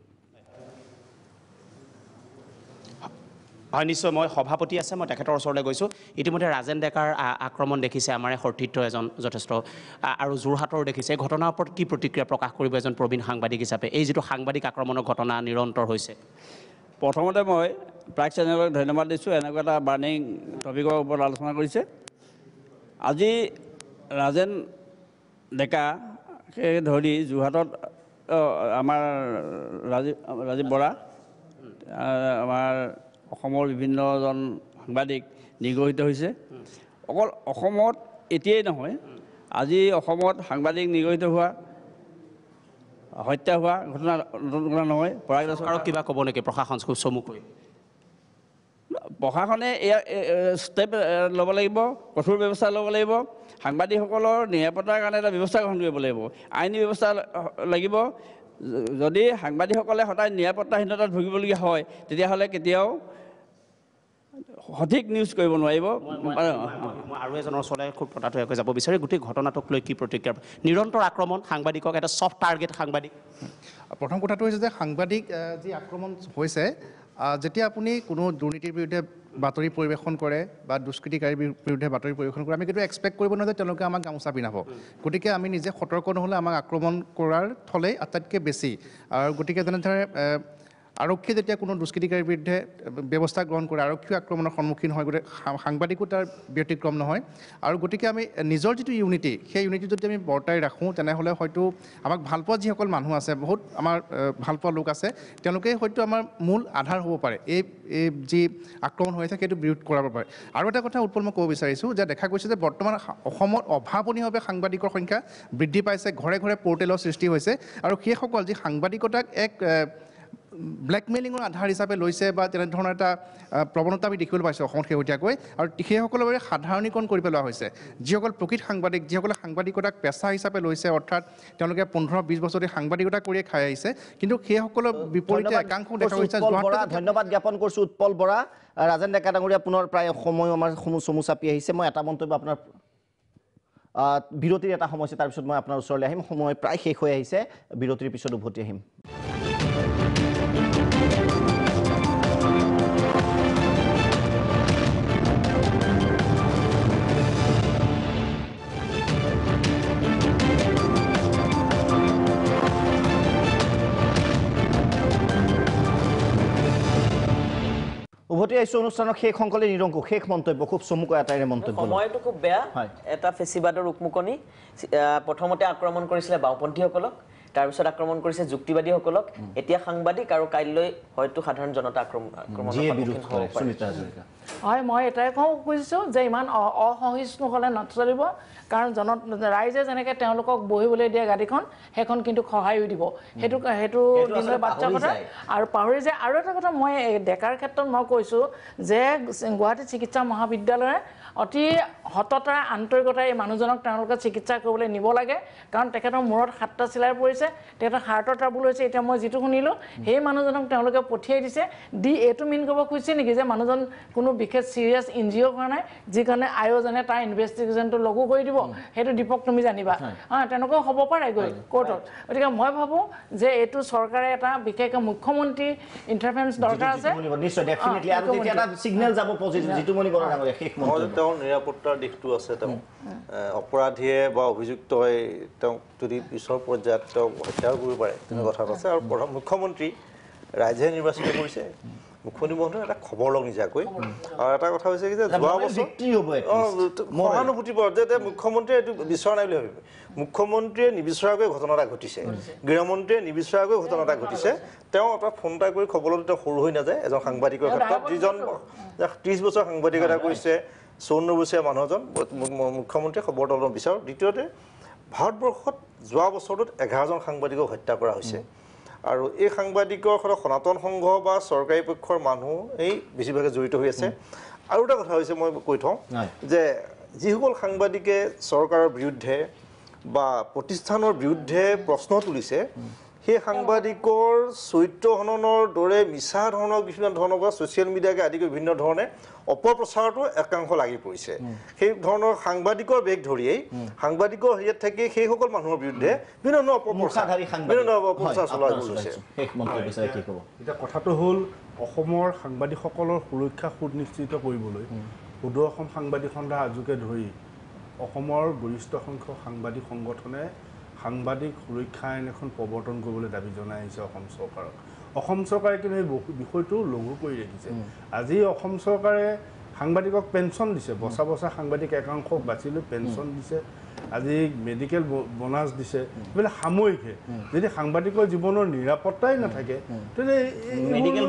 হয় নিশ্চয় মই সভাপতি আছে মই তেখেতৰ ওচৰলৈ গৈছোঁ ইতিমধ্যে ৰাজেন ডেকাৰ আক্ৰমণ দেখিছে আমাৰে সতীৰ্থ এজন যথেষ্ট আৰু যোৰহাটৰ দেখিছে এই ঘটনাৰ ওপৰত কি প্ৰতিক্ৰিয়া প্ৰকাশ কৰিব এজন প্ৰবীণ সাংবাদিক হিচাপে এই যিটো সাংবাদিক আক্ৰমণৰ ঘটনা নিৰন্তৰ হৈছে প্ৰথমতে মই প্ৰাক চেনেলক ধন্যবাদ দিছোঁ এনেকুৱা এটা বাৰ্ণিং টপিকৰ ওপৰত আলোচনা কৰিছে আজি ৰাজেন ডেকাকে ধৰি যোৰহাটত আমাৰ ৰাজীৱ ৰাজীৱ বৰা আমাৰ অসমৰ বিভিন্নজন সাংবাদিক নিগৃহীত হৈছে অকল অসমত এতিয়াই নহয় আজি অসমত সাংবাদিক নিগৃহীত হোৱা হত্যা হোৱা ঘটনা নতুন ঘটনা নহয় পৰাগ আৰু কিবা ক'ব নেকি প্ৰশাসন চমুকৈ প্ৰশাসনে এয়া ষ্টেপ ল'ব লাগিব কঠোৰ ব্যৱস্থা ল'ব লাগিব সাংবাদিকসকলৰ নিৰাপত্তাৰ কাৰণে এটা ব্যৱস্থা গ্ৰহণ কৰিব লাগিব আইনী ব্যৱস্থা লাগিব যদি সাংবাদিকসকলে সদায় নিৰাপত্তাহীনতাত ভুগিবলগীয়া হয় তেতিয়াহ'লে কেতিয়াও সঠিক নিউজ কৰিব নোৱাৰিব আৰু এজনৰ ওচৰলৈ খুব প্ৰতাতৈয়াকৈ যাব বিচাৰি গোটেই ঘটনাটোক লৈ কি প্ৰতিক্ৰিয়া নিৰন্তৰ আক্ৰমণ সাংবাদিকক এটা চফ্ট টাৰ্গেট সাংবাদিক প্ৰথম কথাটো হৈছে যে সাংবাদিক যি আক্ৰমণ হৈছে যেতিয়া আপুনি কোনো দুৰ্নীতিৰ বিৰুদ্ধে বাতৰি পৰিৱেশন কৰে বা দুষ্কৃতিকাৰীৰ বিৰুদ্ধে বাতৰি পৰিৱেশন কৰে আমি কিন্তু এক্সপেক্ট কৰিব নোৱাৰোঁ যে তেওঁলোকে আমাক গামোচা পিন্ধাব গতিকে আমি নিজে সতৰ্ক নহ'লে আমাক আক্ৰমণ কৰাৰ থলেই আটাইতকৈ বেছি আৰু গতিকে যেনেধৰণে আৰক্ষীয়ে যেতিয়া কোনো দুষ্কৃতিকাৰীৰ বিৰুদ্ধে ব্যৱস্থা গ্ৰহণ কৰে আৰক্ষী আক্ৰমণৰ সন্মুখীন হয় গতিকে সাংবাদিকো তাৰ ব্যতিক্ৰম নহয় আৰু গতিকে আমি নিজৰ যিটো ইউনিটি সেই ইউনিটি যদি আমি বৰ্তাই ৰাখোঁ তেনেহ'লে হয়তো আমাক ভালপোৱা যিসকল মানুহ আছে বহুত আমাৰ ভালপোৱা লোক আছে তেওঁলোকেই হয়তো আমাৰ মূল আধাৰ হ'ব পাৰে এই এই যি আক্ৰমণ হৈ আছে সেইটো বিৰোধ কৰাব পাৰে আৰু এটা কথা উৎপল মই ক'ব বিচাৰিছোঁ যে দেখা গৈছে যে বৰ্তমান অসমত অভাৱনীয়ভাৱে সাংবাদিকৰ সংখ্যা বৃদ্ধি পাইছে ঘৰে ঘৰে পৰ্টেলৰ সৃষ্টি হৈছে আৰু সেইসকল যি সাংবাদিকতাক এক ব্লেকমেইলিঙৰ আধাৰ হিচাপে লৈছে বা তেনেধৰণৰ এটা প্ৰৱণতা আমি দেখিবলৈ পাইছোঁ অসমত শেহতীয়াকৈ আৰু সেইসকলৰ বাবে সাধাৰণীকৰণ কৰি পেলোৱা হৈছে যিসকল প্ৰকৃত সাংবাদিক যিসকলে সাংবাদিকতাক পেচা হিচাপে লৈছে অৰ্থাৎ তেওঁলোকে পোন্ধৰ বিছ বছৰ ধৰি সাংবাদিকতা কৰিয়ে খাই আহিছে কিন্তু সেইসকলৰ বিপৰীতে একাংশ দেখা হৈছে ধন্যবাদ জ্ঞাপন কৰিছোঁ উৎপল বৰা ৰাজেন ডেকা ডাঙৰীয়া পুনৰ প্ৰায় সময় আমাৰ চমু চাপি আহিছে মই এটা মন্তব্য আপোনাৰ বিৰতিৰ এটা সময় তাৰপিছত মই আপোনাৰ ওচৰলৈ আহিম সময় প্ৰায় শেষ হৈ আহিছে বিৰতিৰ পিছত উভতি আহিম অনুষ্ঠানৰ শেষ সংকলে নিৰংকু শেষ মন্তব্য খুব চমুকৈ মন্তব্য সময়টো খুব বেয়া এটা ফেচিবাদৰ উকমুকনি প্ৰথমতে আক্ৰমণ কৰিছিলে বাওপন্থীসকলক তাৰপিছত আক্ৰমণ কৰিছে যুক্তিবাদীসকলক এতিয়া সাংবাদিক আৰু কাইলৈ হয়তো সাধাৰণ জনতা হয় মই এটাই কওঁ খুজিছোঁ যে ইমান অসহিষ্ণু হ'লে নচলিব কাৰণ জন ৰাইজে যেনেকৈ তেওঁলোকক বহিবলৈ দিয়ে গাড়ীখন সেইখন কিন্তু সহায়ো দিব সেইটো সেইটো দিনলৈ বাচ্চা কথা আৰু পাহৰি যায় আৰু এটা কথা মই ডেকাৰ ক্ষেত্ৰত মই কৈছোঁ যে গুৱাহাটী চিকিৎসা মহাবিদ্যালয়ৰ অতি সততা আন্তৰিকতা এই মানুহজনক তেওঁলোকে চিকিৎসা কৰিবলৈ নিব লাগে কাৰণ তেখেতৰ মূৰত সাতটা চিলাই পৰিছে তেখেতৰ হাৰ্টৰ ট্রাবল হৈছে এতিয়া মই যিটো শুনিলোঁ সেই মানুহজনক তেওঁলোকে পঠিয়াই দিছে দি এইটো মিন কব খুজিছে নেকি যে মানুহজন কোনো বিশেষ চিৰিয়াছ জি অ' হোৱা নাই যেখানে আয়োজনে তাৰ ইনভেস্টিগেশন তো লঘু কৰি দিব সেইটো দীপক তুমি জানিবা তেনেকুৱাও হব পাৰে গে কোৰ্টত গতি মানে ভাবো যে এইটো চৰকাৰে এটা বিশেষকৈ মুখ্যমন্ত্ৰী ইন্টাৰফেন্স দৰকাৰ আছে তেওঁৰ নিৰাপত্তাৰ দিশটো আছে তেওঁ অপৰাধীয়ে বা অভিযুক্ত হৈ তেওঁক যদি পিছৰ পৰ্যায়ত তেওঁক হত্যাও কৰিব পাৰে তেনে কথা আছে আৰু প্ৰধান মুখ্যমন্ত্ৰী ৰাইজে নিৰ্বাচিত কৰিছে নিজাকৈ আৰু যে মুখ্যমন্ত্ৰীয়ে এইটো বিচৰা নাই বুলি ভাবিব মুখ্যমন্ত্ৰীয়ে নিবিচৰাকৈ ঘটনা এটা ঘটিছে গৃহমন্ত্ৰীয়ে নিবিচৰাকৈ ঘটনা এটা ঘটিছে তেওঁ এটা ফোন এটা কৰি খবৰ লওঁতে সৰু হৈ নাযায় এজন সাংবাদিকৰ ক্ষেত্ৰত যিজন ত্ৰিশ বছৰ সাংবাদিকতা কৰিছে চৌন্ন বছৰীয়া মানুহজন মুখ্যমন্ত্ৰীয়ে খবৰ তলত বিচাৰোঁ দ্বিতীয়তে ভাৰতবৰ্ষত যোৱা বছৰটোত এঘাৰজন সাংবাদিকক হত্যা কৰা হৈছে আৰু এই সাংবাদিকৰ সদায় সনাতন সংঘ বা চৰকাৰী পক্ষৰ মানুহ এই বেছিভাগে জড়িত হৈ আছে আৰু এটা কথা হৈছে মই কৈ থওঁ যে যিসকল সাংবাদিকে চৰকাৰৰ বিৰুদ্ধে বা প্ৰতিষ্ঠানৰ বিৰুদ্ধে প্ৰশ্ন তুলিছে সেই সাংবাদিকৰ চৰিত্ৰ হননৰ দৰে মিছা ধৰণৰ কিছুমান ধৰণৰ পৰা ছ'চিয়েল মিডিয়াকে আদি কৰি বিভিন্ন ধৰণে অপপ্ৰচাৰটো একাংশ লাগি পৰিছে সেই ধৰণৰ সাংবাদিকৰ বেগ ধৰিয়েই সাংবাদিকৰ হেৰিয়াত থাকি সেইসকল মানুহৰ বিৰুদ্ধে বিভিন্ন ধৰণৰ অপপ্ৰচাৰ বিভিন্ন চলাই গৈছে এতিয়া কথাটো হ'ল অসমৰ সাংবাদিকসকলৰ সুৰক্ষা সুনিশ্চিত কৰিবলৈ সুদূৰ অসম সাংবাদিক সন্ধ্যা আজোকে ধৰি অসমৰ গৰিষ্ঠ সংখ্যক সাংবাদিক সংগঠনে সাংবাদিক সুৰক্ষা আইন এখন প্ৰৱৰ্তন কৰিবলৈ দাবী জনাই আহিছে অসম চৰকাৰক অসম চৰকাৰে কিন্তু সেই বিষয়টো লঘু কৰি ৰাখিছে আজি অসম চৰকাৰে সাংবাদিকক পেঞ্চন দিছে বচা বচা সাংবাদিক একাংশক বাছি লৈ পেঞ্চন দিছে আজি মেডিকেল বোনাছ দিছে এইবিলাক সাময়িকহে যদি সাংবাদিকৰ জীৱনৰ নিৰাপত্তাই নাথাকে তেতিয়া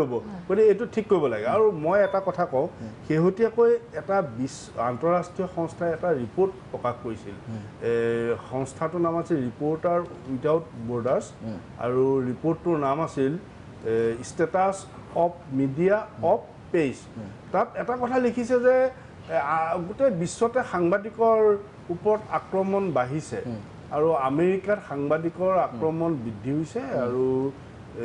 ল'ব গতিকে এইটো ঠিক কৰিব লাগে আৰু মই এটা কথা কওঁ শেহতীয়াকৈ এটা বিশ্ব আন্তঃৰাষ্ট্ৰীয় সংস্থাই এটা ৰিপৰ্ট প্ৰকাশ কৰিছিল সংস্থাটোৰ নাম আছিল ৰিপৰ্টাৰ উইদাউট বৰ্ডাৰছ আৰু ৰিপৰ্টটোৰ নাম আছিল status of media of page তাত এটা কথা লিখিছে যে গোটেই বিশ্বতে সাংবাদিকৰ ওপৰত আক্ৰমণ বাঢ়িছে আৰু আমেৰিকাত সাংবাদিকৰ আক্ৰমণ বৃদ্ধি হৈছে আৰু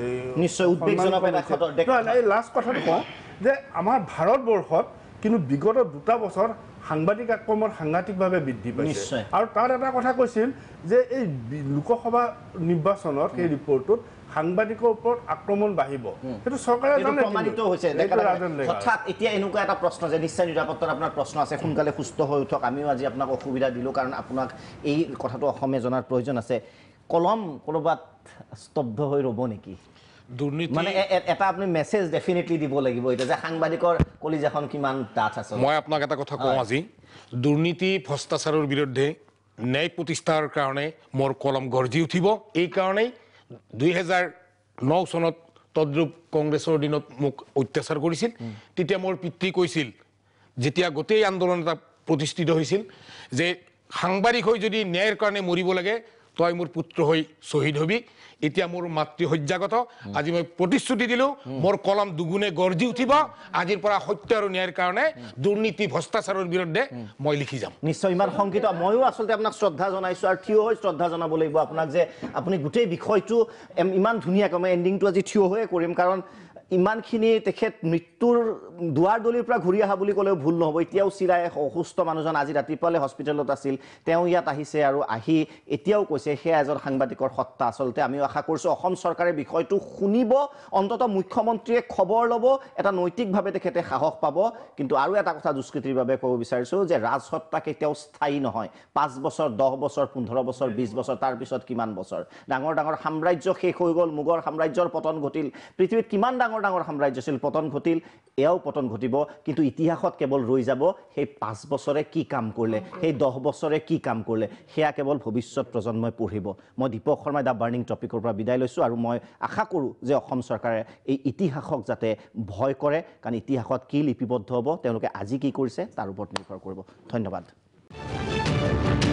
এই লাষ্ট কথাটো কওঁ যে আমাৰ ভাৰতবৰ্ষত কিন্তু বিগত দুটা বছৰ সাংবাদিক আক্ৰমণ সাংঘাতিকভাৱে বৃদ্ধি পাইছে আৰু তাত এটা কথা কৈছিল যে এই লোকসভা নিৰ্বাচনত সেই ৰিপৰ্টটোত সাংবাদিকৰ ওপৰত আক্ৰমণ বাঢ়িব সেইটো চৰকাৰে প্ৰমাণিত হৈছে হঠাৎ এতিয়া এনেকুৱা এটা প্ৰশ্ন যে নিশ্চয় নিৰাপত্তাৰ আপোনাৰ প্ৰশ্ন আছে সোনকালে সুস্থ হৈ উঠক আমিও আজি আপোনাক অসুবিধা দিলোঁ কাৰণ আপোনাক এই কথাটো অসমে জনাৰ প্ৰয়োজন আছে কলম ক'ৰবাত স্তব্ধ হৈ ৰ'ব নেকি কলিজাখন কিমান কথা কওঁ আজি দুৰ্নীতি ভ্ৰষ্টাচাৰৰ বিৰুদ্ধে ন্যায় প্ৰতিষ্ঠাৰ কাৰণে মোৰ কলম গঢ়ি উঠিব এই কাৰণেই দুহেজাৰ ন চনত তদ্ৰূপ কংগ্ৰেছৰ দিনত মোক অত্যাচাৰ কৰিছিল তেতিয়া মোৰ পিতৃ কৈছিল যেতিয়া গোটেই আন্দোলন এটা প্ৰতিষ্ঠিত হৈছিল যে সাংবাদিক হৈ যদি ন্যায়ৰ কাৰণে মৰিব লাগে তই মোৰ পুত্ৰ হৈ শ্বহীদ হ'বি এতিয়া মোৰ মাতৃসজ্জাগত আজি মই প্ৰতিশ্ৰুতি দিলোঁ মোৰ কলম দুগুণে গৰ্জি উঠিব আজিৰ পৰা সত্য আৰু ন্যায়ৰ কাৰণে দুৰ্নীতি ভ্ৰষ্টাচাৰৰ বিৰুদ্ধে মই লিখি যাম নিশ্চয় ইমান শংকিত ময়ো আচলতে আপোনাক শ্ৰদ্ধা জনাইছোঁ আৰু থিয় হৈ শ্ৰদ্ধা জনাব লাগিব আপোনাক যে আপুনি গোটেই বিষয়টো ইমান ধুনীয়াকৈ মই এণ্ডিংটো আজি থিয় হৈয়ে কৰিম কাৰণ ইমানখিনি তেখেত মৃত্যুৰ দুৱাৰ দলিৰ পৰা ঘূৰি অহা বুলি ক'লেও ভুল নহ'ব এতিয়াও চিৰাই অসুস্থ মানুহজন আজি ৰাতিপুৱালৈ হস্পিটেলত আছিল তেওঁ ইয়াত আহিছে আৰু আহি এতিয়াও কৈছে সেয়া এজন সাংবাদিকৰ সত্তা আচলতে আমিও আশা কৰিছোঁ অসম চৰকাৰে বিষয়টো শুনিব অন্ততঃ মুখ্যমন্ত্ৰীয়ে খবৰ ল'ব এটা নৈতিকভাৱে তেখেতে সাহস পাব কিন্তু আৰু এটা কথা দুষ্কৃতিৰ বাবে ক'ব বিচাৰিছোঁ যে ৰাজসত্তা কেতিয়াও স্থায়ী নহয় পাঁচ বছৰ দহ বছৰ পোন্ধৰ বছৰ বিছ বছৰ তাৰপিছত কিমান বছৰ ডাঙৰ ডাঙৰ সাম্ৰাজ্য শেষ হৈ গ'ল মোগৰ সাম্ৰাজ্যৰ পতন ঘটিল পৃথিৱীত কিমান ডাঙৰ ডাঙৰ ডাঙৰ সাম্ৰাজ্য আছিল পতন ঘটিল এয়াও পতন ঘটিব কিন্তু ইতিহাসত কেৱল ৰৈ যাব সেই পাঁচ বছৰে কি কাম কৰিলে সেই দহ বছৰে কি কাম কৰিলে সেয়া কেৱল ভৱিষ্যত প্ৰজন্মই পঢ়িব মই দীপক শৰ্মাই দ্য বাৰ্ণিং টপিকৰ পৰা বিদায় লৈছোঁ আৰু মই আশা কৰোঁ যে অসম চৰকাৰে এই ইতিহাসক যাতে ভয় কৰে কাৰণ ইতিহাসত কি লিপিবদ্ধ হ'ব তেওঁলোকে আজি কি কৰিছে তাৰ ওপৰত নিৰ্ভৰ কৰিব ধন্যবাদ